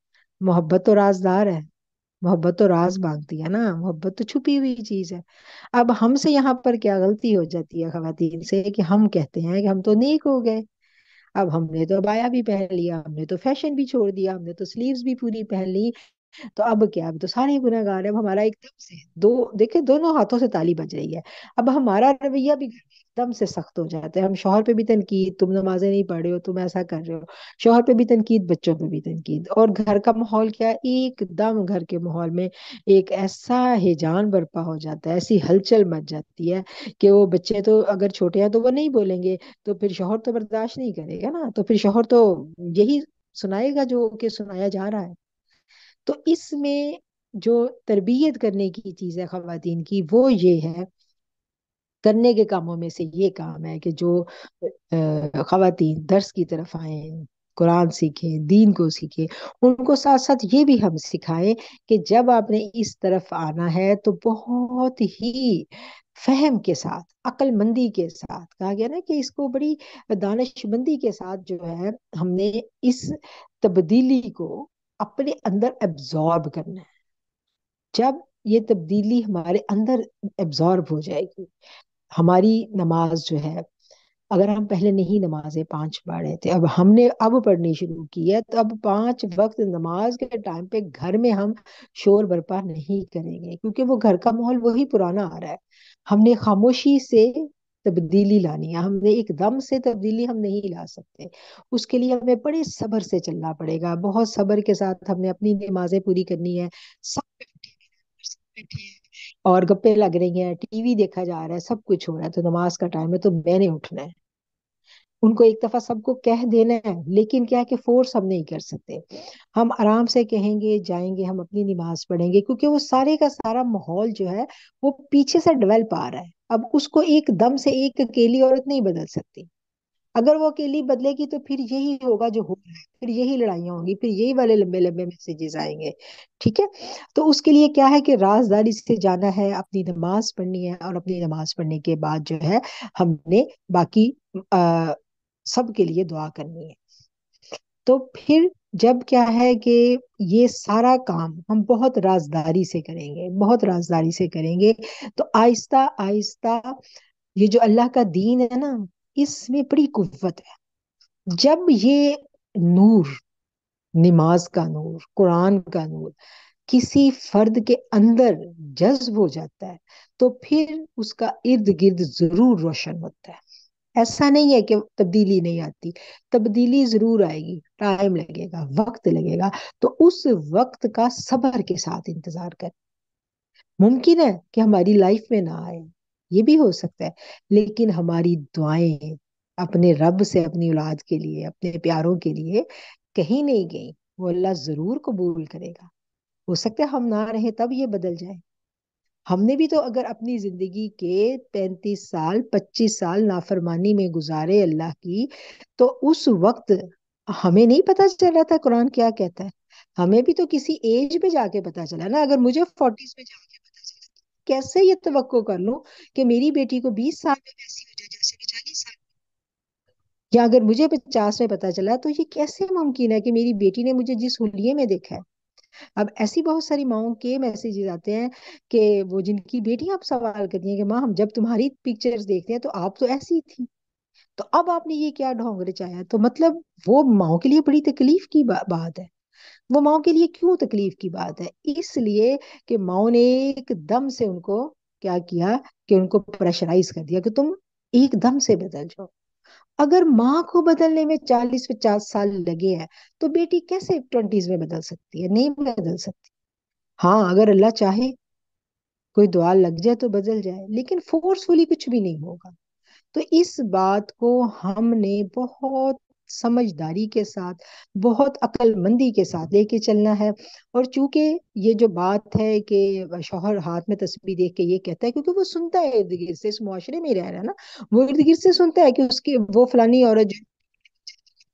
Speaker 1: मोहब्बत तो राजदार है मोहब्बत तो राज मांगती है ना मोहब्बत तो छुपी हुई चीज है अब हमसे यहाँ पर क्या गलती हो जाती है खातन से कि हम कहते हैं कि हम तो नेक हो गए अब हमने तो बाया भी पहन लिया हमने तो फैशन भी छोड़ दिया हमने तो स्लीव्स भी पूरी पहन ली तो अब क्या अब तो सारे गुनागार है अब हमारा एकदम से दो देखे दोनों हाथों से ताली बज रही है अब हमारा रवैया भी एकदम से सख्त हो जाता है हम शोहर पे भी तनकीद तुम नमाजें नहीं पढ़ रहे हो तुम ऐसा कर रहे हो शोहर पे भी तनकीद बच्चों पे भी तनकीद और घर का माहौल क्या है एकदम घर के माहौल में एक ऐसा हिजान बर्पा हो जाता है ऐसी हलचल मच जाती है कि वो बच्चे तो अगर छोटे हैं तो वो नहीं बोलेंगे तो फिर शोहर तो बर्दाश्त नहीं करेगा ना तो फिर शोहर तो यही सुनाएगा जो कि सुनाया जा रहा है तो इसमें जो तरबियत करने की चीज़ है ख़वातीन की वो ये है करने के कामों में से ये काम है कि जो खातन दर्स की तरफ आए कुरान सीखें दीन को सीखें उनको साथ साथ ये भी हम सिखाएं कि जब आपने इस तरफ आना है तो बहुत ही फहम के साथ अक्लमंदी के साथ कहा गया ना कि इसको बड़ी दानशमंदी के साथ जो है हमने इस तब्दीली को अपने अंदर एब्जॉर्ब करना है जब ये तब्दीली हमारे अंदर एब्जॉर्ब हो जाएगी हमारी नमाज जो है अगर हम पहले नहीं नमाजें पांच पढ़ रहे थे अब हमने अब पढ़नी शुरू की है तो अब पांच वक्त नमाज के टाइम पे घर में हम शोर बरपा नहीं करेंगे क्योंकि वो घर का माहौल वही पुराना आ रहा है हमने खामोशी से तब्दीली लानी है हमने एकदम से तब्दीली हम नहीं ला सकते उसके लिए हमें बड़े सबर से चलना पड़ेगा बहुत सबर के साथ हमने अपनी नमाजें पूरी करनी है सब बैठे और गप्पे लग रही हैं टीवी देखा जा रहा है सब कुछ हो रहा है तो नमाज का टाइम है तो मैंने उठना है उनको एक दफा सबको कह देना है लेकिन क्या है कि फोर्स हम नहीं कर सकते हम आराम से कहेंगे जाएंगे हम अपनी नमाज पढ़ेंगे क्योंकि वो सारे का सारा माहौल जो है वो पीछे से डेवलप आ रहा है अब उसको एक दम से एक अकेली औरत नहीं बदल सकती अगर वो अकेली बदलेगी तो फिर यही होगा जो हो रहा है फिर यही लड़ाइयाँ होंगी फिर यही वाले लंबे लंबे मैसेजेस आएंगे ठीक है तो उसके लिए क्या है कि राजदारी से जाना है अपनी नमाज पढ़नी है और अपनी नमाज पढ़ने के बाद जो है हमने बाकी अः सब के लिए दुआ करनी है तो फिर जब क्या है कि ये सारा काम हम बहुत राजदारी से करेंगे बहुत राजदारी से करेंगे तो आहिस्ता आहिस्ता ये जो अल्लाह का दीन है ना इसमें बड़ी कुत है जब ये नूर नमाज का नूर कुरान का नूर किसी फर्द के अंदर जज्ब हो जाता है तो फिर उसका इर्द गिर्द जरूर रोशन होता है ऐसा नहीं है कि तब्दीली नहीं आती तब्दीली जरूर आएगी टाइम लगेगा वक्त लगेगा तो उस वक्त का सबर के साथ इंतजार करें मुमकिन है कि हमारी लाइफ में ना आए ये भी हो सकता है लेकिन हमारी दुआएं अपने रब से अपनी औलाद के लिए अपने प्यारों के लिए कहीं नहीं गई वो अल्लाह जरूर कबूल करेगा हो सकता है हम ना रहे तब ये बदल जाए हमने भी तो अगर अपनी जिंदगी के पैंतीस साल पच्चीस साल नाफरमानी में गुजारे अल्लाह की तो उस वक्त हमें नहीं पता चला था कुरान क्या कहता है हमें भी तो किसी एज पे जाके पता चला ना अगर मुझे फोर्टीज में जाके पता चला तो कैसे ये तो कर लू कि मेरी बेटी को बीस साल में वैसी हो जाए जैसे कि चालीस साल या अगर मुझे पचास में पता चला तो ये कैसे मुमकिन है कि मेरी बेटी ने मुझे जिस हुए में देखा है अब ऐसी बहुत सारी माओ के मैसेजेस आते हैं कि वो जिनकी बेटियां आप सवाल करती हैं कि माँ हम जब तुम्हारी पिक्चर्स देखते हैं तो आप तो ऐसी थी तो अब आपने ये क्या ढोंग रचाया तो मतलब वो माओ के लिए बड़ी तकलीफ की बा, बात है वो माओ के लिए क्यों तकलीफ की बात है इसलिए कि माओ ने एकदम से उनको क्या किया कि उनको प्रेशराइज कर दिया कि तुम एकदम से बदल जाओ अगर माँ को बदलने में चालीस पचास साल लगे हैं तो बेटी कैसे ट्वेंटीज में बदल सकती है नहीं बदल सकती हाँ अगर अल्लाह चाहे कोई दुआ लग जाए तो बदल जाए लेकिन फोर्सफुली कुछ भी नहीं होगा तो इस बात को हमने बहुत समझदारी के साथ बहुत अक्लमंदी के साथ लेके चलना है और चूंकि ये जो बात है कि शोहर हाथ में तस्वीर देख के ये कहता है क्योंकि वो सुनता है इर्द गिर्द से इस मुआरे में रह रहा है ना वो इर्द गिर्द से सुनता है कि उसकी वो फलानी औरत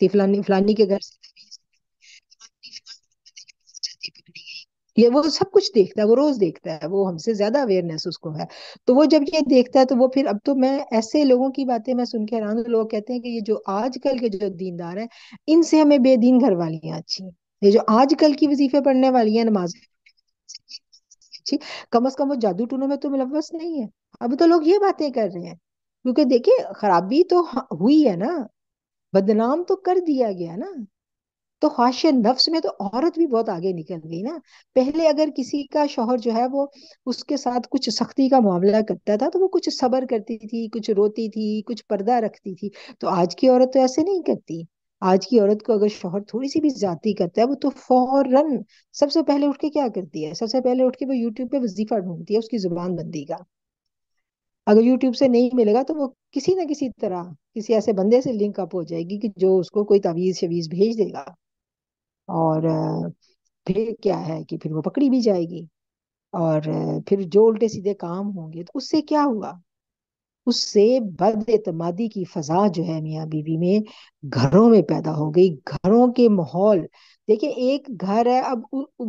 Speaker 1: जो फलानी फलानी के घर से ये वो सब कुछ देखता है वो रोज देखता है वो हमसे ज्यादा अवेयरनेस उसको है तो वो जब ये देखता है तो वो फिर अब तो मैं ऐसे लोगों की बातें मैं सुन के हैरान लोग कहते हैं कि ये जो आजकल के जो दीनदार है इनसे हमें बेदीन घर वालियां अच्छी ये जो आजकल की वजीफे पढ़ने वाली है नमाज अच्छी कम अज कम वो जादू टूनों में तो मुलवस नहीं है अब तो लोग ये बातें कर रहे हैं क्योंकि देखिए खराबी तो हुई है ना बदनाम तो कर दिया गया ना तो ख्वाहिश नफ्स में तो औरत भी बहुत आगे निकल गई ना पहले अगर किसी का शोहर जो है वो उसके साथ कुछ सख्ती का मामला करता था तो वो कुछ सबर करती थी कुछ रोती थी कुछ पर्दा रखती थी तो आज की औरत तो ऐसे नहीं करती आज की औरत को अगर शोहर थोड़ी सी भी जाती करता है वो तो फौरन सबसे पहले उठ के क्या करती है सबसे पहले उठ के वो यूट्यूब पे वजीफा ढूंढती है उसकी जुबान बंदी का अगर यूट्यूब से नहीं मिलेगा तो वो किसी ना किसी तरह किसी ऐसे बंदे से लिंक अप हो जाएगी कि जो उसको कोई तवीज शवीज भेज देगा और फिर क्या है कि फिर वो पकड़ी भी जाएगी और फिर जो उल्टे सीधे काम होंगे तो उससे क्या हुआ उससे बदएतमादी की फजा जो है मियाँ बीवी में घरों में पैदा हो गई घरों के माहौल देखिए एक घर है अब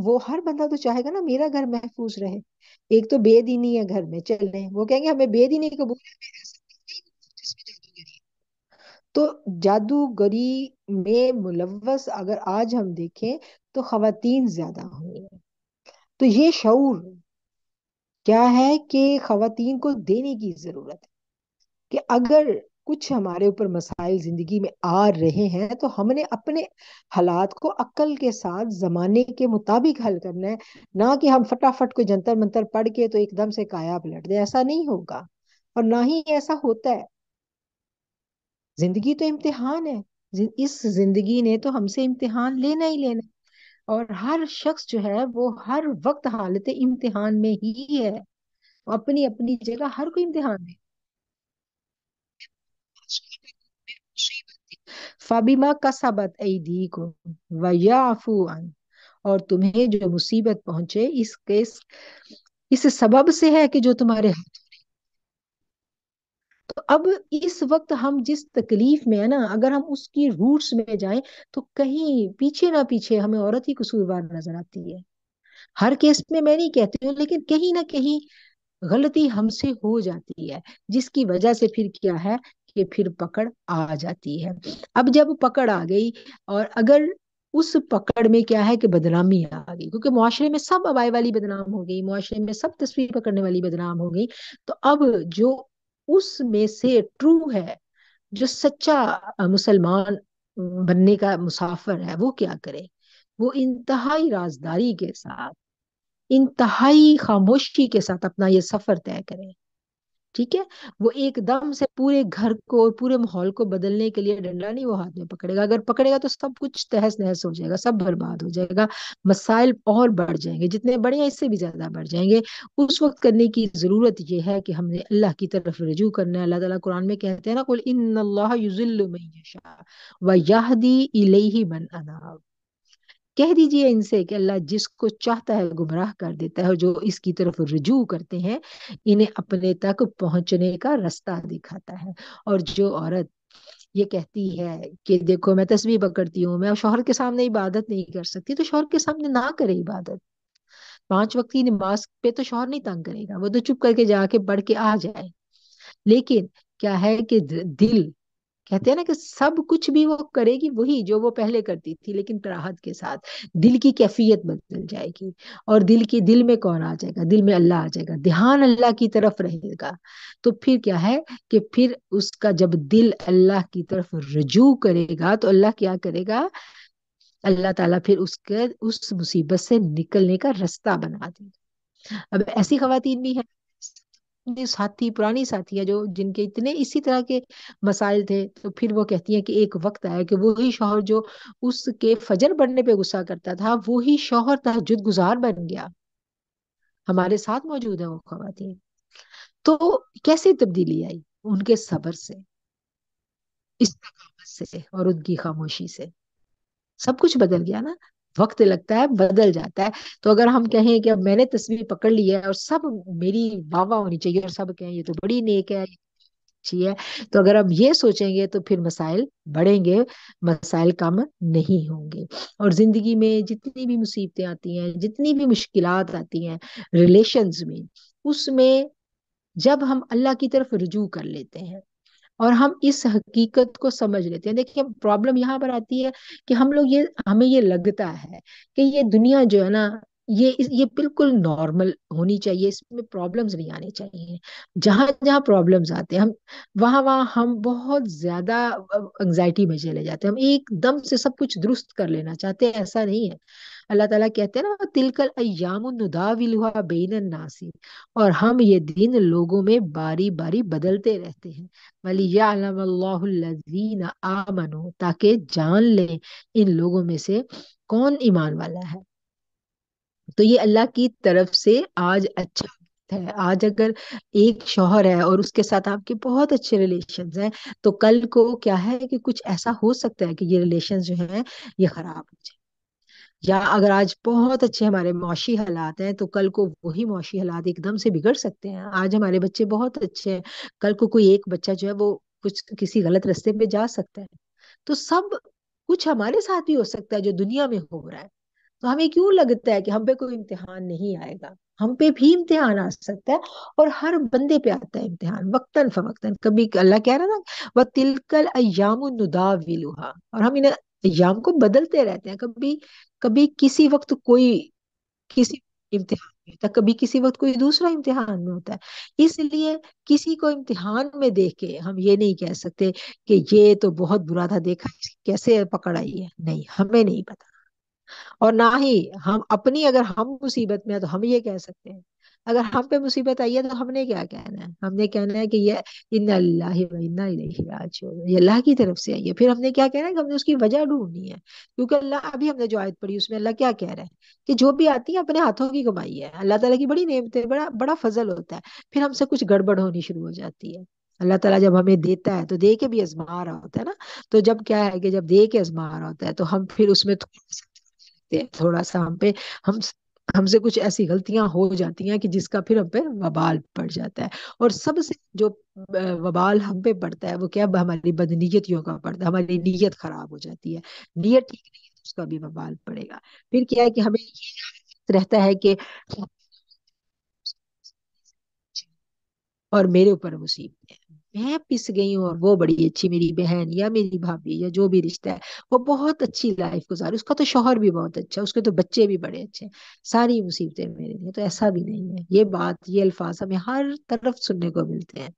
Speaker 1: वो हर बंदा तो चाहेगा ना मेरा घर महफूज रहे एक तो बेदीनी है घर में चल रहे वो कहेंगे हमें बेदीनी कबूल है तो जादूगरी में मुलवस अगर आज हम देखें तो खातन ज्यादा हुई है तो ये शूर क्या है कि खातन को देने की जरूरत है कि अगर कुछ हमारे ऊपर मसाइल जिंदगी में आ रहे हैं तो हमने अपने हालात को अक्ल के साथ जमाने के मुताबिक हल करना है ना कि हम फटाफट कोई जंतर मंतर पढ़ के तो एकदम से काया पलट दे ऐसा नहीं होगा और ना ही ऐसा होता है जिंदगी तो इम्तिहान है इस जिंदगी ने तो हमसे इम्तिहान लेना ही लेना और हर शख्स जो है वो हर वक्त हालत इम्तिहान में ही है अपनी अपनी जगह हर कोई इम्तिहान है फाबिमा कसाबत ऐदी को वयाफुआन और तुम्हें जो मुसीबत पहुंचे इसके केस इस सबब से है कि जो तुम्हारे हाथ तो अब इस वक्त हम जिस तकलीफ में है ना अगर हम उसकी रूट्स में जाएं तो कहीं पीछे ना पीछे हमें औरत ही कसूरवार नजर आती है हर केस में मैं नहीं कहती हूँ लेकिन कहीं ना कहीं गलती हमसे हो जाती है जिसकी वजह से फिर क्या है कि फिर पकड़ आ जाती है अब जब पकड़ आ गई और अगर उस पकड़ में क्या है कि बदनामी आ गई क्योंकि मुआरे में सब अबाई वाली बदनाम हो गई मुआरे में सब तस्वीर पकड़ने वाली बदनाम हो गई तो अब जो उसमें से ट्रू है जो सच्चा मुसलमान बनने का मुसाफर है वो क्या करे वो इंतहाई राजदारी के साथ इंतहाई खामोशी के साथ अपना ये सफर तय करें ठीक है वो एकदम से पूरे घर को और पूरे माहौल को बदलने के लिए डंडा नहीं वो हाथ में पकड़ेगा अगर पकड़ेगा तो सब कुछ तहस नहस हो जाएगा सब बर्बाद हो जाएगा मसाइल और बढ़ जाएंगे जितने बड़े हैं इससे भी ज्यादा बढ़ जाएंगे उस वक्त करने की जरूरत यह है कि हमने अल्लाह की तरफ रजू करना है अल्लाह तला कुरान में कहते हैं ना कुल इन अल्लाह मन अनाब कह दीजिए इनसे कि अल्लाह जिसको चाहता है गुमराह कर देता है जो इसकी तरफ रुजू करते हैं इन्हें अपने तक पहुंचने का रास्ता दिखाता है और जो औरत ये कहती है कि देखो मैं तस्वीर पकड़ती हूँ मैं शोहर के सामने इबादत नहीं कर सकती तो शोहर के सामने ना करे इबादत पांच वक्त की नमाज पे तो शोहर नहीं तंग करेगा वो तो चुप करके जाके बढ़ के आ जाए लेकिन क्या है कि दिल कहते हैं ना कि सब कुछ भी वो करेगी वही जो वो पहले करती थी लेकिन राहत के साथ दिल की कैफियत बदल जाएगी और दिल की दिल में कौन आ जाएगा दिल में अल्लाह आ जाएगा ध्यान अल्लाह की तरफ रहेगा तो फिर क्या है कि फिर उसका जब दिल अल्लाह की तरफ रजू करेगा तो अल्लाह क्या करेगा अल्लाह ताला फिर उसके उस मुसीबत से निकलने का रास्ता बना देगा अब ऐसी खातन भी है साथी पुरानी साथी है जो जिनके इतने इसी तरह के मसाइल थे तो फिर वो कहती है कि एक वक्त आया कि वही शोहर जो उसके फजर बढ़ने पे गुस्सा करता था वो ही शोहर तहजुद गुजार बन गया हमारे साथ मौजूद है वो खातन तो कैसे तब्दीली आई उनके सबर से इस से और उनकी खामोशी से सब कुछ बदल गया ना वक्त लगता है बदल जाता है तो अगर हम कहें कि अब मैंने तस्वीर पकड़ ली है और सब मेरी वाह होनी चाहिए और सब कहें ये तो बड़ी नेक है तो अच्छी है तो अगर हम ये सोचेंगे तो फिर मसाइल बढ़ेंगे मसाइल कम नहीं होंगे और जिंदगी में जितनी भी मुसीबतें आती हैं जितनी भी मुश्किल आती हैं रिलेशन में उसमें जब हम अल्लाह की तरफ रुजू कर लेते हैं और हम इस हकीकत को समझ लेते हैं देखिए प्रॉब्लम यहाँ पर आती है कि हम लोग ये हमें ये लगता है कि ये दुनिया जो है ना ये ये बिल्कुल नॉर्मल होनी चाहिए इसमें प्रॉब्लम्स नहीं आने चाहिए जहां जहाँ प्रॉब्लम्स आते हैं हम वहां वहां हम बहुत ज़्यादा एंग्जाइटी में चले जाते हैं हम एकदम से सब कुछ दुरुस्त कर लेना चाहते हैं ऐसा नहीं है अल्लाह ताला कहते हैं ना तिलकल अयामुदाविलुहा बेन नासी और हम ये दिन लोगों में बारी बारी बदलते रहते हैं वली आमनो ताकि जान लें इन लोगों में से कौन ईमान वाला है तो ये अल्लाह की तरफ से आज अच्छा है आज अगर एक शोहर है और उसके साथ आपके बहुत अच्छे रिलेशन हैं तो कल को क्या है कि कुछ ऐसा हो सकता है कि ये रिलेशन जो है ये खराब हो जाए या अगर आज बहुत अच्छे हमारे मुशी हालात हैं तो कल को वही मुशी हालात एकदम से बिगड़ सकते हैं आज हमारे बच्चे बहुत अच्छे हैं कल को कोई एक बच्चा जो है वो कुछ किसी गलत रास्ते पे जा सकता है तो सब कुछ हमारे साथ भी हो सकता है जो दुनिया में हो रहा है तो हमें क्यों लगता है कि हम पे कोई इम्तिहान नहीं आएगा हम पे भी इम्तिहान आ सकता है और हर बंदे पे आता है इम्तिहान वक्तन फवक्तन कभी अल्लाह कह रहा ना वह तिलकल अयाम नुदाविलुहा और हम इन अयाम को बदलते रहते हैं कभी कभी किसी वक्त कोई किसी इम्तिहान में होता है कभी किसी वक्त कोई दूसरा इम्तिहान में होता है इसलिए किसी को इम्तिहान में देख के हम ये नहीं कह सकते कि ये तो बहुत बुरा था देखा कैसे पकड़ आई है नहीं हमें नहीं पता और ना ही हम अपनी अगर हम मुसीबत में है तो हम ये कह सकते हैं अगर हम पे मुसीबत आई है तो हमने क्या कहना है हमने कहना है कि ये इन्ना अल्लाह ये अल्लाह की तरफ से आई है फिर हमने क्या कहना है कि हमने उसकी वजह ढूंढनी है क्योंकि अल्लाह अभी हमने जो आयत पढ़ी उसमें अल्लाह क्या कह रहा है कि जो भी आती है अपने हाथों की कमाई है अल्लाह तला की बड़ी नियमत है बड़ा बड़ा फजल होता है फिर हमसे कुछ गड़बड़ होनी शुरू हो जाती है अल्लाह तला जब हमें देता है तो दे के भी आजमा रहा होता है ना तो जब क्या है कि जब दे के आजमा रहा होता है तो हम फिर उसमें थोड़ा सा सकते हैं थोड़ा सा हम पे हम हमसे कुछ ऐसी गलतियां हो जाती हैं कि जिसका फिर हम पे वबाल पड़ जाता है और सबसे जो वबाल हम पे पड़ता है वो क्या हमारी बदनीयतियों का पड़ता है हमारी नीयत खराब हो जाती है नीयत ठीक नहीं है तो उसका भी वबाल पड़ेगा फिर क्या है कि हमें ये रहता है कि और मेरे ऊपर मुसीबत है मैं पिस गई हूँ और वो बड़ी अच्छी मेरी बहन या मेरी भाभी या जो भी रिश्ता है वो बहुत अच्छी लाइफ गुजारी उसका तो शोहर भी बहुत अच्छा उसके तो बच्चे भी बड़े अच्छे हैं सारी मुसीबतें मेरे लिए तो ऐसा भी नहीं है ये बात ये अल्फाज हमें हर तरफ सुनने को मिलते हैं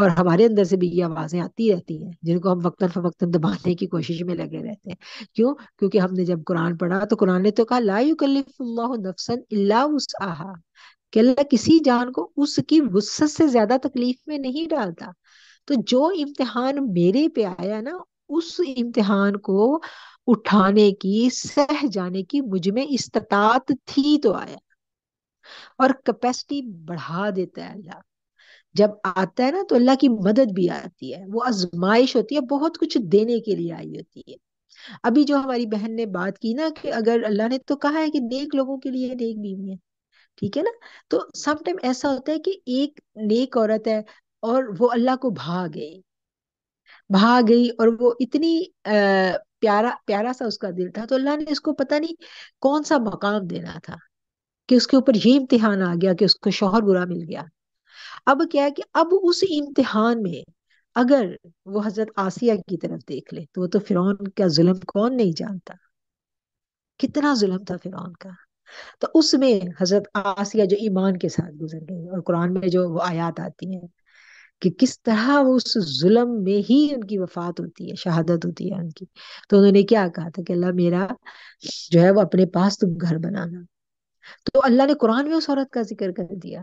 Speaker 1: और हमारे अंदर से भी ये आवाजें आती रहती हैं जिनको हम वक्ता फवक्ता दबाने की कोशिश में लगे रहते हैं क्यों क्योंकि हमने जब कुरान पढ़ा तो कुरान ने तो कहा ला युकल्लिफुल्लाहु नफ्सन अल्लाह किसी जान को उसकी वुस्सत से ज्यादा तकलीफ में नहीं डालता तो जो इम्तिहान मेरे पे आया ना उस इम्तिहान को उठाने की सह जाने की मुझ में इस्तात थी तो आया और कैपेसिटी बढ़ा देता है अल्लाह जब आता है ना तो अल्लाह की मदद भी आती है वो आजमाइश होती है बहुत कुछ देने के लिए आई होती है अभी जो हमारी बहन ने बात की ना कि अगर अल्लाह ने तो कहा है कि नेक लोगों के लिए नेक बीवी है ठीक है ना तो समटाइम ऐसा होता है कि एक नेक औरत है और वो अल्लाह को भा गई भा गई और वो इतनी आ, प्यारा प्यारा सा उसका दिल था तो अल्लाह ने इसको पता नहीं कौन सा मकाम देना था कि उसके ऊपर ये इम्तिहान आ गया कि उसको शोहर बुरा मिल गया अब क्या है कि अब उस इम्तिहान में अगर वो हजरत आसिया की तरफ देख ले तो वो तो फिर का जुल्म कौन नहीं जानता कितना जुल्म था फिर का तो उसमें हजरत आसिया जो ईमान के साथ गुजर गई और कुरान में जो वो आयात आती हैं कि किस तरह वो उस जुलम में ही उनकी वफात होती है शहादत होती है उनकी तो उन्होंने क्या कहा था कि अल्लाह मेरा जो है वो अपने पास तुम घर बनाना तो अल्लाह ने कुरान में उस औरत का जिक्र कर दिया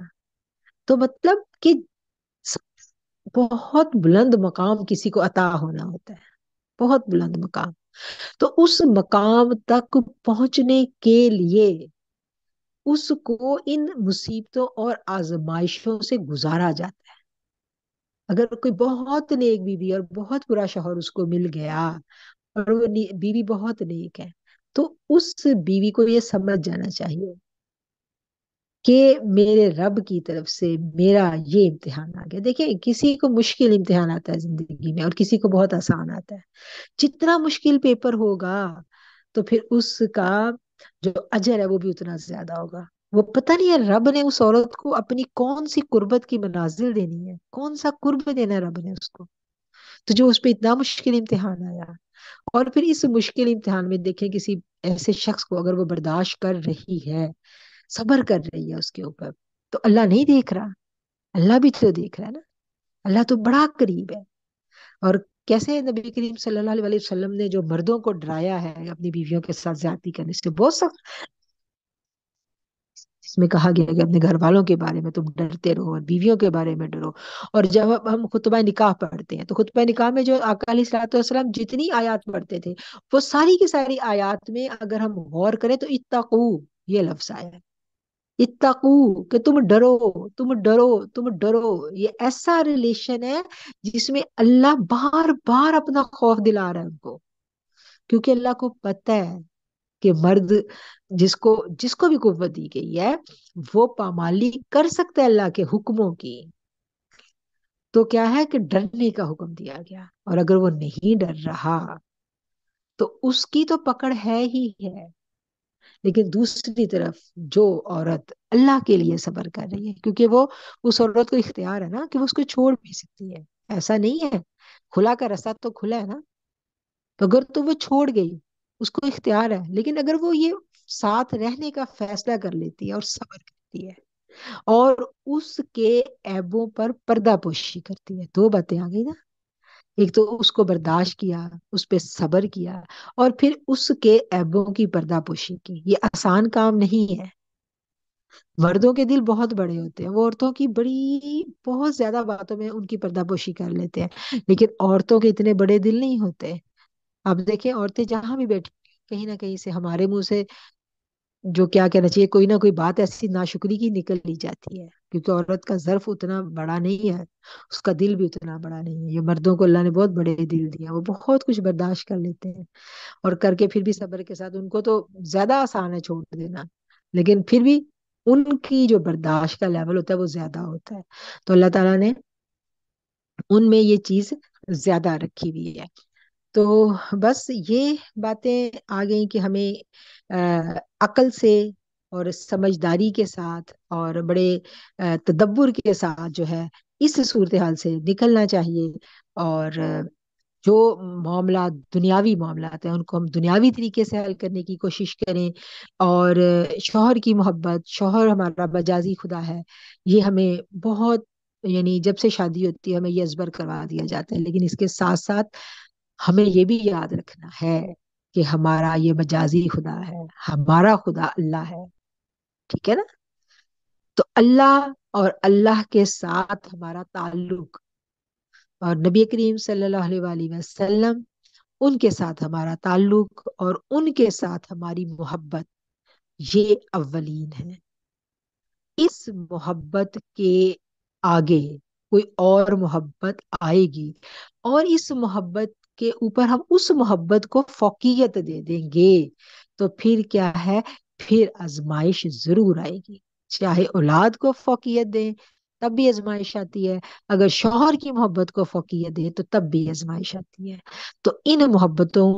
Speaker 1: तो मतलब कि बहुत बुलंद मकाम किसी को अता होना होता है बहुत बुलंद मकाम तो उस मकाम तक पहुंचने के लिए उसको इन मुसीबतों और आजमाइशों से गुजारा जाता है अगर कोई बहुत नेक बीवी और बहुत बुरा शोहर उसको मिल गया और वो बीवी बहुत नेक है तो उस बीवी को ये समझ जाना चाहिए कि मेरे रब की तरफ से मेरा ये इम्तिहान आ गया देखिए किसी को मुश्किल इम्तिहान आता है जिंदगी में और किसी को बहुत आसान आता है जितना मुश्किल पेपर होगा तो फिर उसका जो अजर है वो भी उतना ज्यादा होगा वो पता नहीं है रब ने उस औरत को अपनी कौन सी कुर्बत की मनाजिल देनी है कौन सा कुर्ब देना है रब ने उसको तो जो उस पर इतना मुश्किल इम्तिहान आया और फिर इस मुश्किल इम्तिहान में देखें किसी ऐसे शख्स को अगर वो बर्दाश्त कर रही है सबर कर रही है उसके ऊपर तो अल्लाह नहीं देख रहा अल्लाह भी तो देख रहा है ना अल्लाह तो बड़ा करीब है और कैसे नबी करीम सल्लल्लाहु अलैहि वसल्लम ने जो मर्दों को डराया है अपनी बीवियों के साथ ज्यादा करने से बहुत सख्त इसमें कहा गया कि अपने घर वालों के बारे में तुम डरते रहो और बीवियों के बारे में डरो और जब हम खुतबा निकाह पढ़ते हैं तो खुतबा निकाह में जो अकाली सलाम जितनी आयात पढ़ते थे वो सारी की सारी आयात में अगर हम गौर करें तो इतकू ये लफ्ज आया है इतकू कि तुम डरो तुम डरो तुम डरो ये ऐसा रिलेशन है जिसमें अल्लाह बार बार अपना खौफ दिला रहा है उनको क्योंकि अल्लाह को पता है कि मर्द जिसको जिसको भी कुत दी गई है वो पामाली कर सकता है अल्लाह के हुक्मों की तो क्या है कि डरने का हुक्म दिया गया और अगर वो नहीं डर रहा तो उसकी तो पकड़ है ही है लेकिन दूसरी तरफ जो औरत अल्लाह के लिए सबर कर रही है क्योंकि वो उस औरत को इख्तियार है ना कि वो उसको छोड़ भी सकती है ऐसा नहीं है खुला का रास्ता तो खुला है ना तो अगर तो वो छोड़ गई उसको इख्तियार है लेकिन अगर वो ये साथ रहने का फैसला कर लेती है और सबर करती है और उसके ऐबों पर पर्दा पोशी करती है दो बातें आ गई ना एक तो उसको बर्दाश्त किया उस पर सबर किया और फिर उसके ऐबों की पर्दापोशी की ये आसान काम नहीं है मर्दों के दिल बहुत बड़े होते हैं वो औरतों की बड़ी बहुत ज्यादा बातों में उनकी पर्दापोशी कर लेते हैं लेकिन औरतों के इतने बड़े दिल नहीं होते अब देखें औरतें जहां भी बैठी कहीं ना कहीं से हमारे मुंह से जो क्या कहना चाहिए कोई ना कोई बात ऐसी नाशुक्री की निकल ली जाती है क्योंकि औरत का जर्फ उतना बड़ा नहीं है उसका दिल भी उतना बड़ा नहीं है ये मर्दों को अल्लाह ने बहुत बड़े दिल दिया वो बहुत कुछ बर्दाश्त कर लेते हैं और करके फिर भी सब्र के साथ उनको तो ज्यादा आसान है छोड़ देना लेकिन फिर भी उनकी जो बर्दाश्त का लेवल होता है वो ज्यादा होता है तो अल्लाह तला ने उनमें ये चीज ज्यादा रखी हुई है तो बस ये बातें आ गई कि हमें अकल से और समझदारी के साथ और बड़े तदब्बर के साथ जो है इस सूरत हाल से निकलना चाहिए और जो मामला दुनियावी मामला है उनको हम दुनियावी तरीके से हल करने की कोशिश करें और शोहर की मोहब्बत शोहर हमारा बजाजी खुदा है ये हमें बहुत यानी जब से शादी होती है हमें ये अजबर करवा दिया जाता है लेकिन इसके साथ साथ हमें ये भी याद रखना है कि हमारा ये मजाजी खुदा है हमारा खुदा अल्लाह है ठीक है ना तो अल्लाह और अल्लाह के साथ हमारा ताल्लुक और नबी करीम सल्लल्लाहु अलैहि वसल्लम उनके साथ हमारा ताल्लुक और उनके साथ हमारी मोहब्बत ये अव्वलीन है इस मोहब्बत के आगे कोई और मोहब्बत आएगी और इस मोहब्बत के ऊपर हम उस मोहब्बत को फौकियत दे देंगे तो फिर क्या है फिर आजमाइश जरूर आएगी चाहे औलाद को फौकियत दें तब भी आजमाइश आती है अगर शोहर की मोहब्बत को फौकियत दे तो तब भी आजमाइश आती है तो इन मोहब्बतों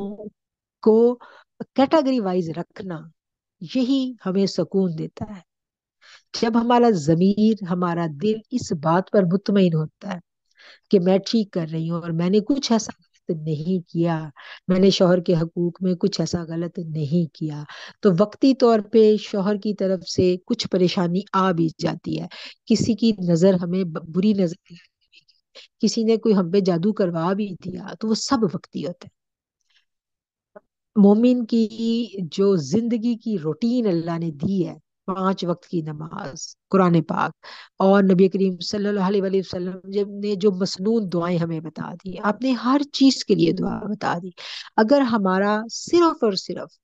Speaker 1: को कैटेगरी वाइज रखना यही हमें सुकून देता है जब हमारा जमीर हमारा दिल इस बात पर मुतमिन होता है कि मैं ठीक कर रही हूँ और मैंने कुछ ऐसा नहीं किया मैंने शोहर के हकूक में कुछ ऐसा गलत नहीं किया तो वक्ती तौर पे शोहर की तरफ से कुछ परेशानी आ भी जाती है किसी की नज़र हमें बुरी नज़र किसी ने कोई हम पे जादू करवा भी दिया तो वो सब वक्ती होता है मोमिन की जो जिंदगी की रूटीन अल्लाह ने दी है पांच वक्त की नमाज कुरान पाक और नबी करीम सल्लल्लाहु वसल्लम ने जो मसनून दुआएं हमें बता दी आपने हर चीज के लिए दुआ बता दी अगर हमारा सिर्फ और सिर्फ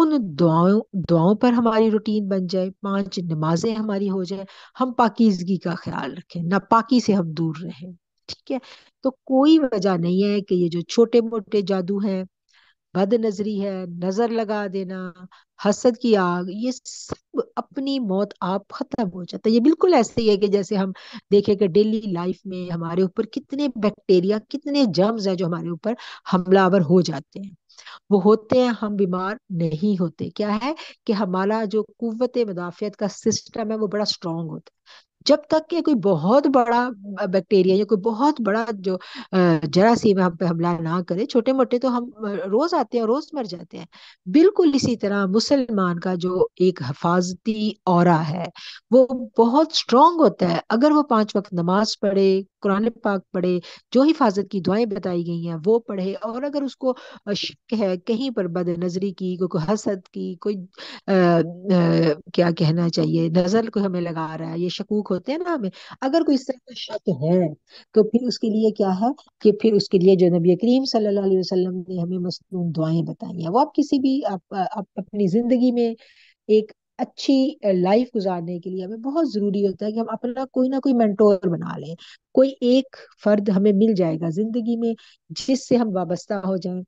Speaker 1: उन दुआओं दुआओं पर हमारी रूटीन बन जाए पांच नमाजें हमारी हो जाए हम पाकिजगी का ख्याल रखें पाकी से हम दूर रहें ठीक है तो कोई वजह नहीं है कि ये जो छोटे मोटे जादू हैं बद नजरी है नजर लगा देना हसद की आग ये सब अपनी मौत आप खत्म हो जाता है ये बिल्कुल ऐसे ही है कि जैसे हम देखें कि डेली लाइफ में हमारे ऊपर कितने बैक्टीरिया कितने जर्म्स हैं जो हमारे ऊपर हमलावर हो जाते हैं वो होते हैं हम बीमार नहीं होते क्या है कि हमारा जो कुत मुदाफियत का सिस्टम है वो बड़ा स्ट्रांग होता है जब तक कि कोई बहुत बड़ा बैक्टीरिया या कोई बहुत बड़ा जो जरासीम हम पे हमला ना करे छोटे मोटे तो हम रोज आते हैं रोज मर जाते हैं बिल्कुल इसी तरह मुसलमान का जो एक हफाजती और है वो बहुत स्ट्रांग होता है अगर वो पांच वक्त नमाज पढ़े कुरान पाक पढ़े जो हिफाजत की दुआएं बताई गई हैं वो पढ़े और अगर उसको शक है कहीं पर बद नजरी की कोई हसद की कोई आ, आ, क्या कहना चाहिए नजल को हमें लगा रहा है ये शकूक होते हैं ना हमें अगर कोई इस तरह का शक है तो फिर उसके लिए क्या है कि फिर उसके लिए जो नबी करीम सल्लल्लाहु ने हमें मसनून दुआएं बताई हैं वो आप किसी भी आप, आप अपनी जिंदगी में एक अच्छी लाइफ गुजारने के लिए हमें बहुत ज़रूरी होता है कि हम अपना कोई ना कोई मेंटोर बना लें कोई एक फ़र्द हमें मिल जाएगा ज़िंदगी में जिससे हम वाबस्ता हो जाएं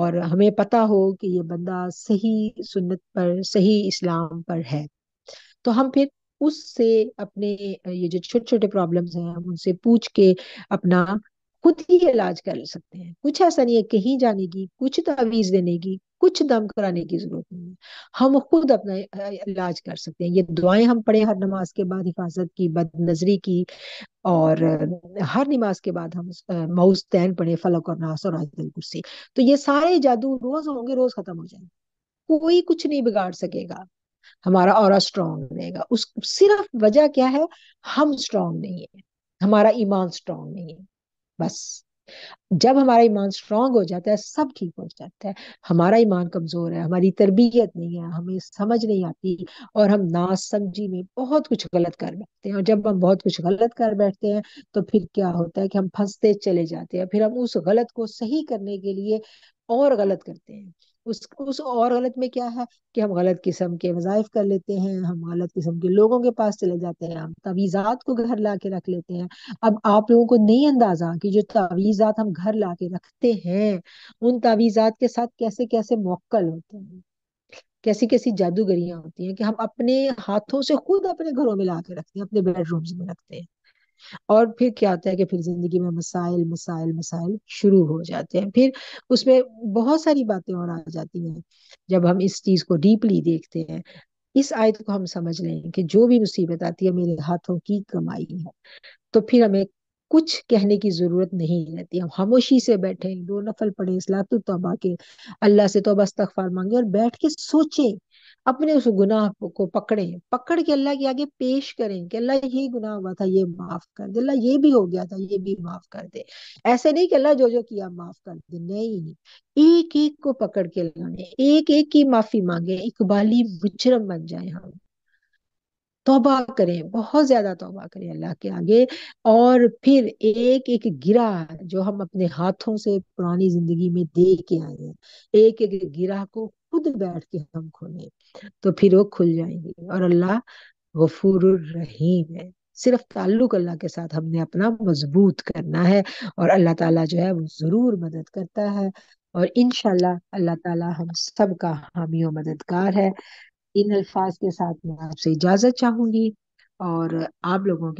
Speaker 1: और हमें पता हो कि ये बंदा सही सुन्नत पर सही इस्लाम पर है तो हम फिर उससे अपने ये जो छोटे छोटे प्रॉब्लम्स हैं हम उनसे पूछ के अपना खुद ही इलाज कर सकते हैं कुछ ऐसा नहीं है कहीं जाने की कुछ तावीज देने की कुछ दम कराने की जरूरत नहीं है हम खुद अपना इलाज कर सकते हैं ये दुआएं हम पढ़े हर नमाज के बाद हिफाजत की बद नजरी की और हर नमाज के बाद हम माउस तैन पढ़े फलक और नास और आजल कुर्सी तो ये सारे जादू रोज होंगे रोज खत्म हो जाएंगे कोई कुछ नहीं बिगाड़ सकेगा हमारा और स्ट्रांग रहेगा उस सिर्फ वजह क्या है हम स्ट्रांग नहीं है हमारा ईमान स्ट्रांग नहीं है बस जब हमारा ईमान स्ट्रांग हो जाता है सब ठीक हो जाता है हमारा ईमान कमजोर है हमारी तरबियत नहीं है हमें समझ नहीं आती और हम ना समझी में बहुत कुछ गलत कर बैठते हैं और जब हम बहुत कुछ गलत कर बैठते हैं तो फिर क्या होता है कि हम फंसते चले जाते हैं फिर हम उस गलत को सही करने के लिए और गलत करते हैं उस उस और गलत में क्या है कि हम गलत किस्म के वजायफ कर लेते हैं हम गलत किस्म के लोगों के पास चले जाते हैं हम तवीजात को घर ला के रख लेते हैं अब आप लोगों को नहीं अंदाजा कि जो तवीजात हम घर ला के रखते हैं उन तवीजात के साथ कैसे कैसे मोक्ल होते हैं कैसी कैसी जादूगरियां होती हैं कि हम अपने हाथों से खुद अपने घरों में ला के रखते हैं अपने बेडरूम्स में रखते हैं और फिर क्या होता है कि फिर जिंदगी में मसाइल मसाइल मसाइल शुरू हो जाते हैं फिर उसमें बहुत सारी बातें और आ जाती हैं जब हम इस चीज को डीपली देखते हैं इस आयत को हम समझ लें कि जो भी मुसीबत आती है मेरे हाथों की कमाई है तो फिर हमें कुछ कहने की जरूरत नहीं रहती हम खामोशी से बैठे दो नफल पढ़े इसलातु तोबा के अल्लाह से बस इस्तगफार मांगे और बैठ के सोचे अपने उस गुनाह को पकड़ें पकड़ के अल्लाह के आगे पेश करें कि अल्लाह ये गुनाह हुआ था ये माफ कर दे अल्लाह ये भी हो गया था ये भी माफ कर दे ऐसे नहीं कि अल्लाह जो जो किया माफ कर दे नहीं एक एक को पकड़ के लाने एक एक की माफी मांगे इकबाली मुजरम बन जाए हम तोबा करें बहुत ज्यादा तोबा करें अल्लाह के आगे और फिर एक एक गिरा जो हम अपने हाथों से पुरानी जिंदगी में दे के आए हैं एक एक गिरा को खुद बैठ के हम खोलें तो फिर वो खुल जाएंगे और अल्लाह गफूर रहीम है सिर्फ ताल्लुक अल्लाह के साथ हमने अपना मजबूत करना है और अल्लाह ताला जो है वो जरूर मदद करता है और इनशाला अल्लाह ताला हम सब का हामी और मददगार है इन अल्फाज के साथ मैं आपसे इजाजत चाहूंगी और आप लोगों के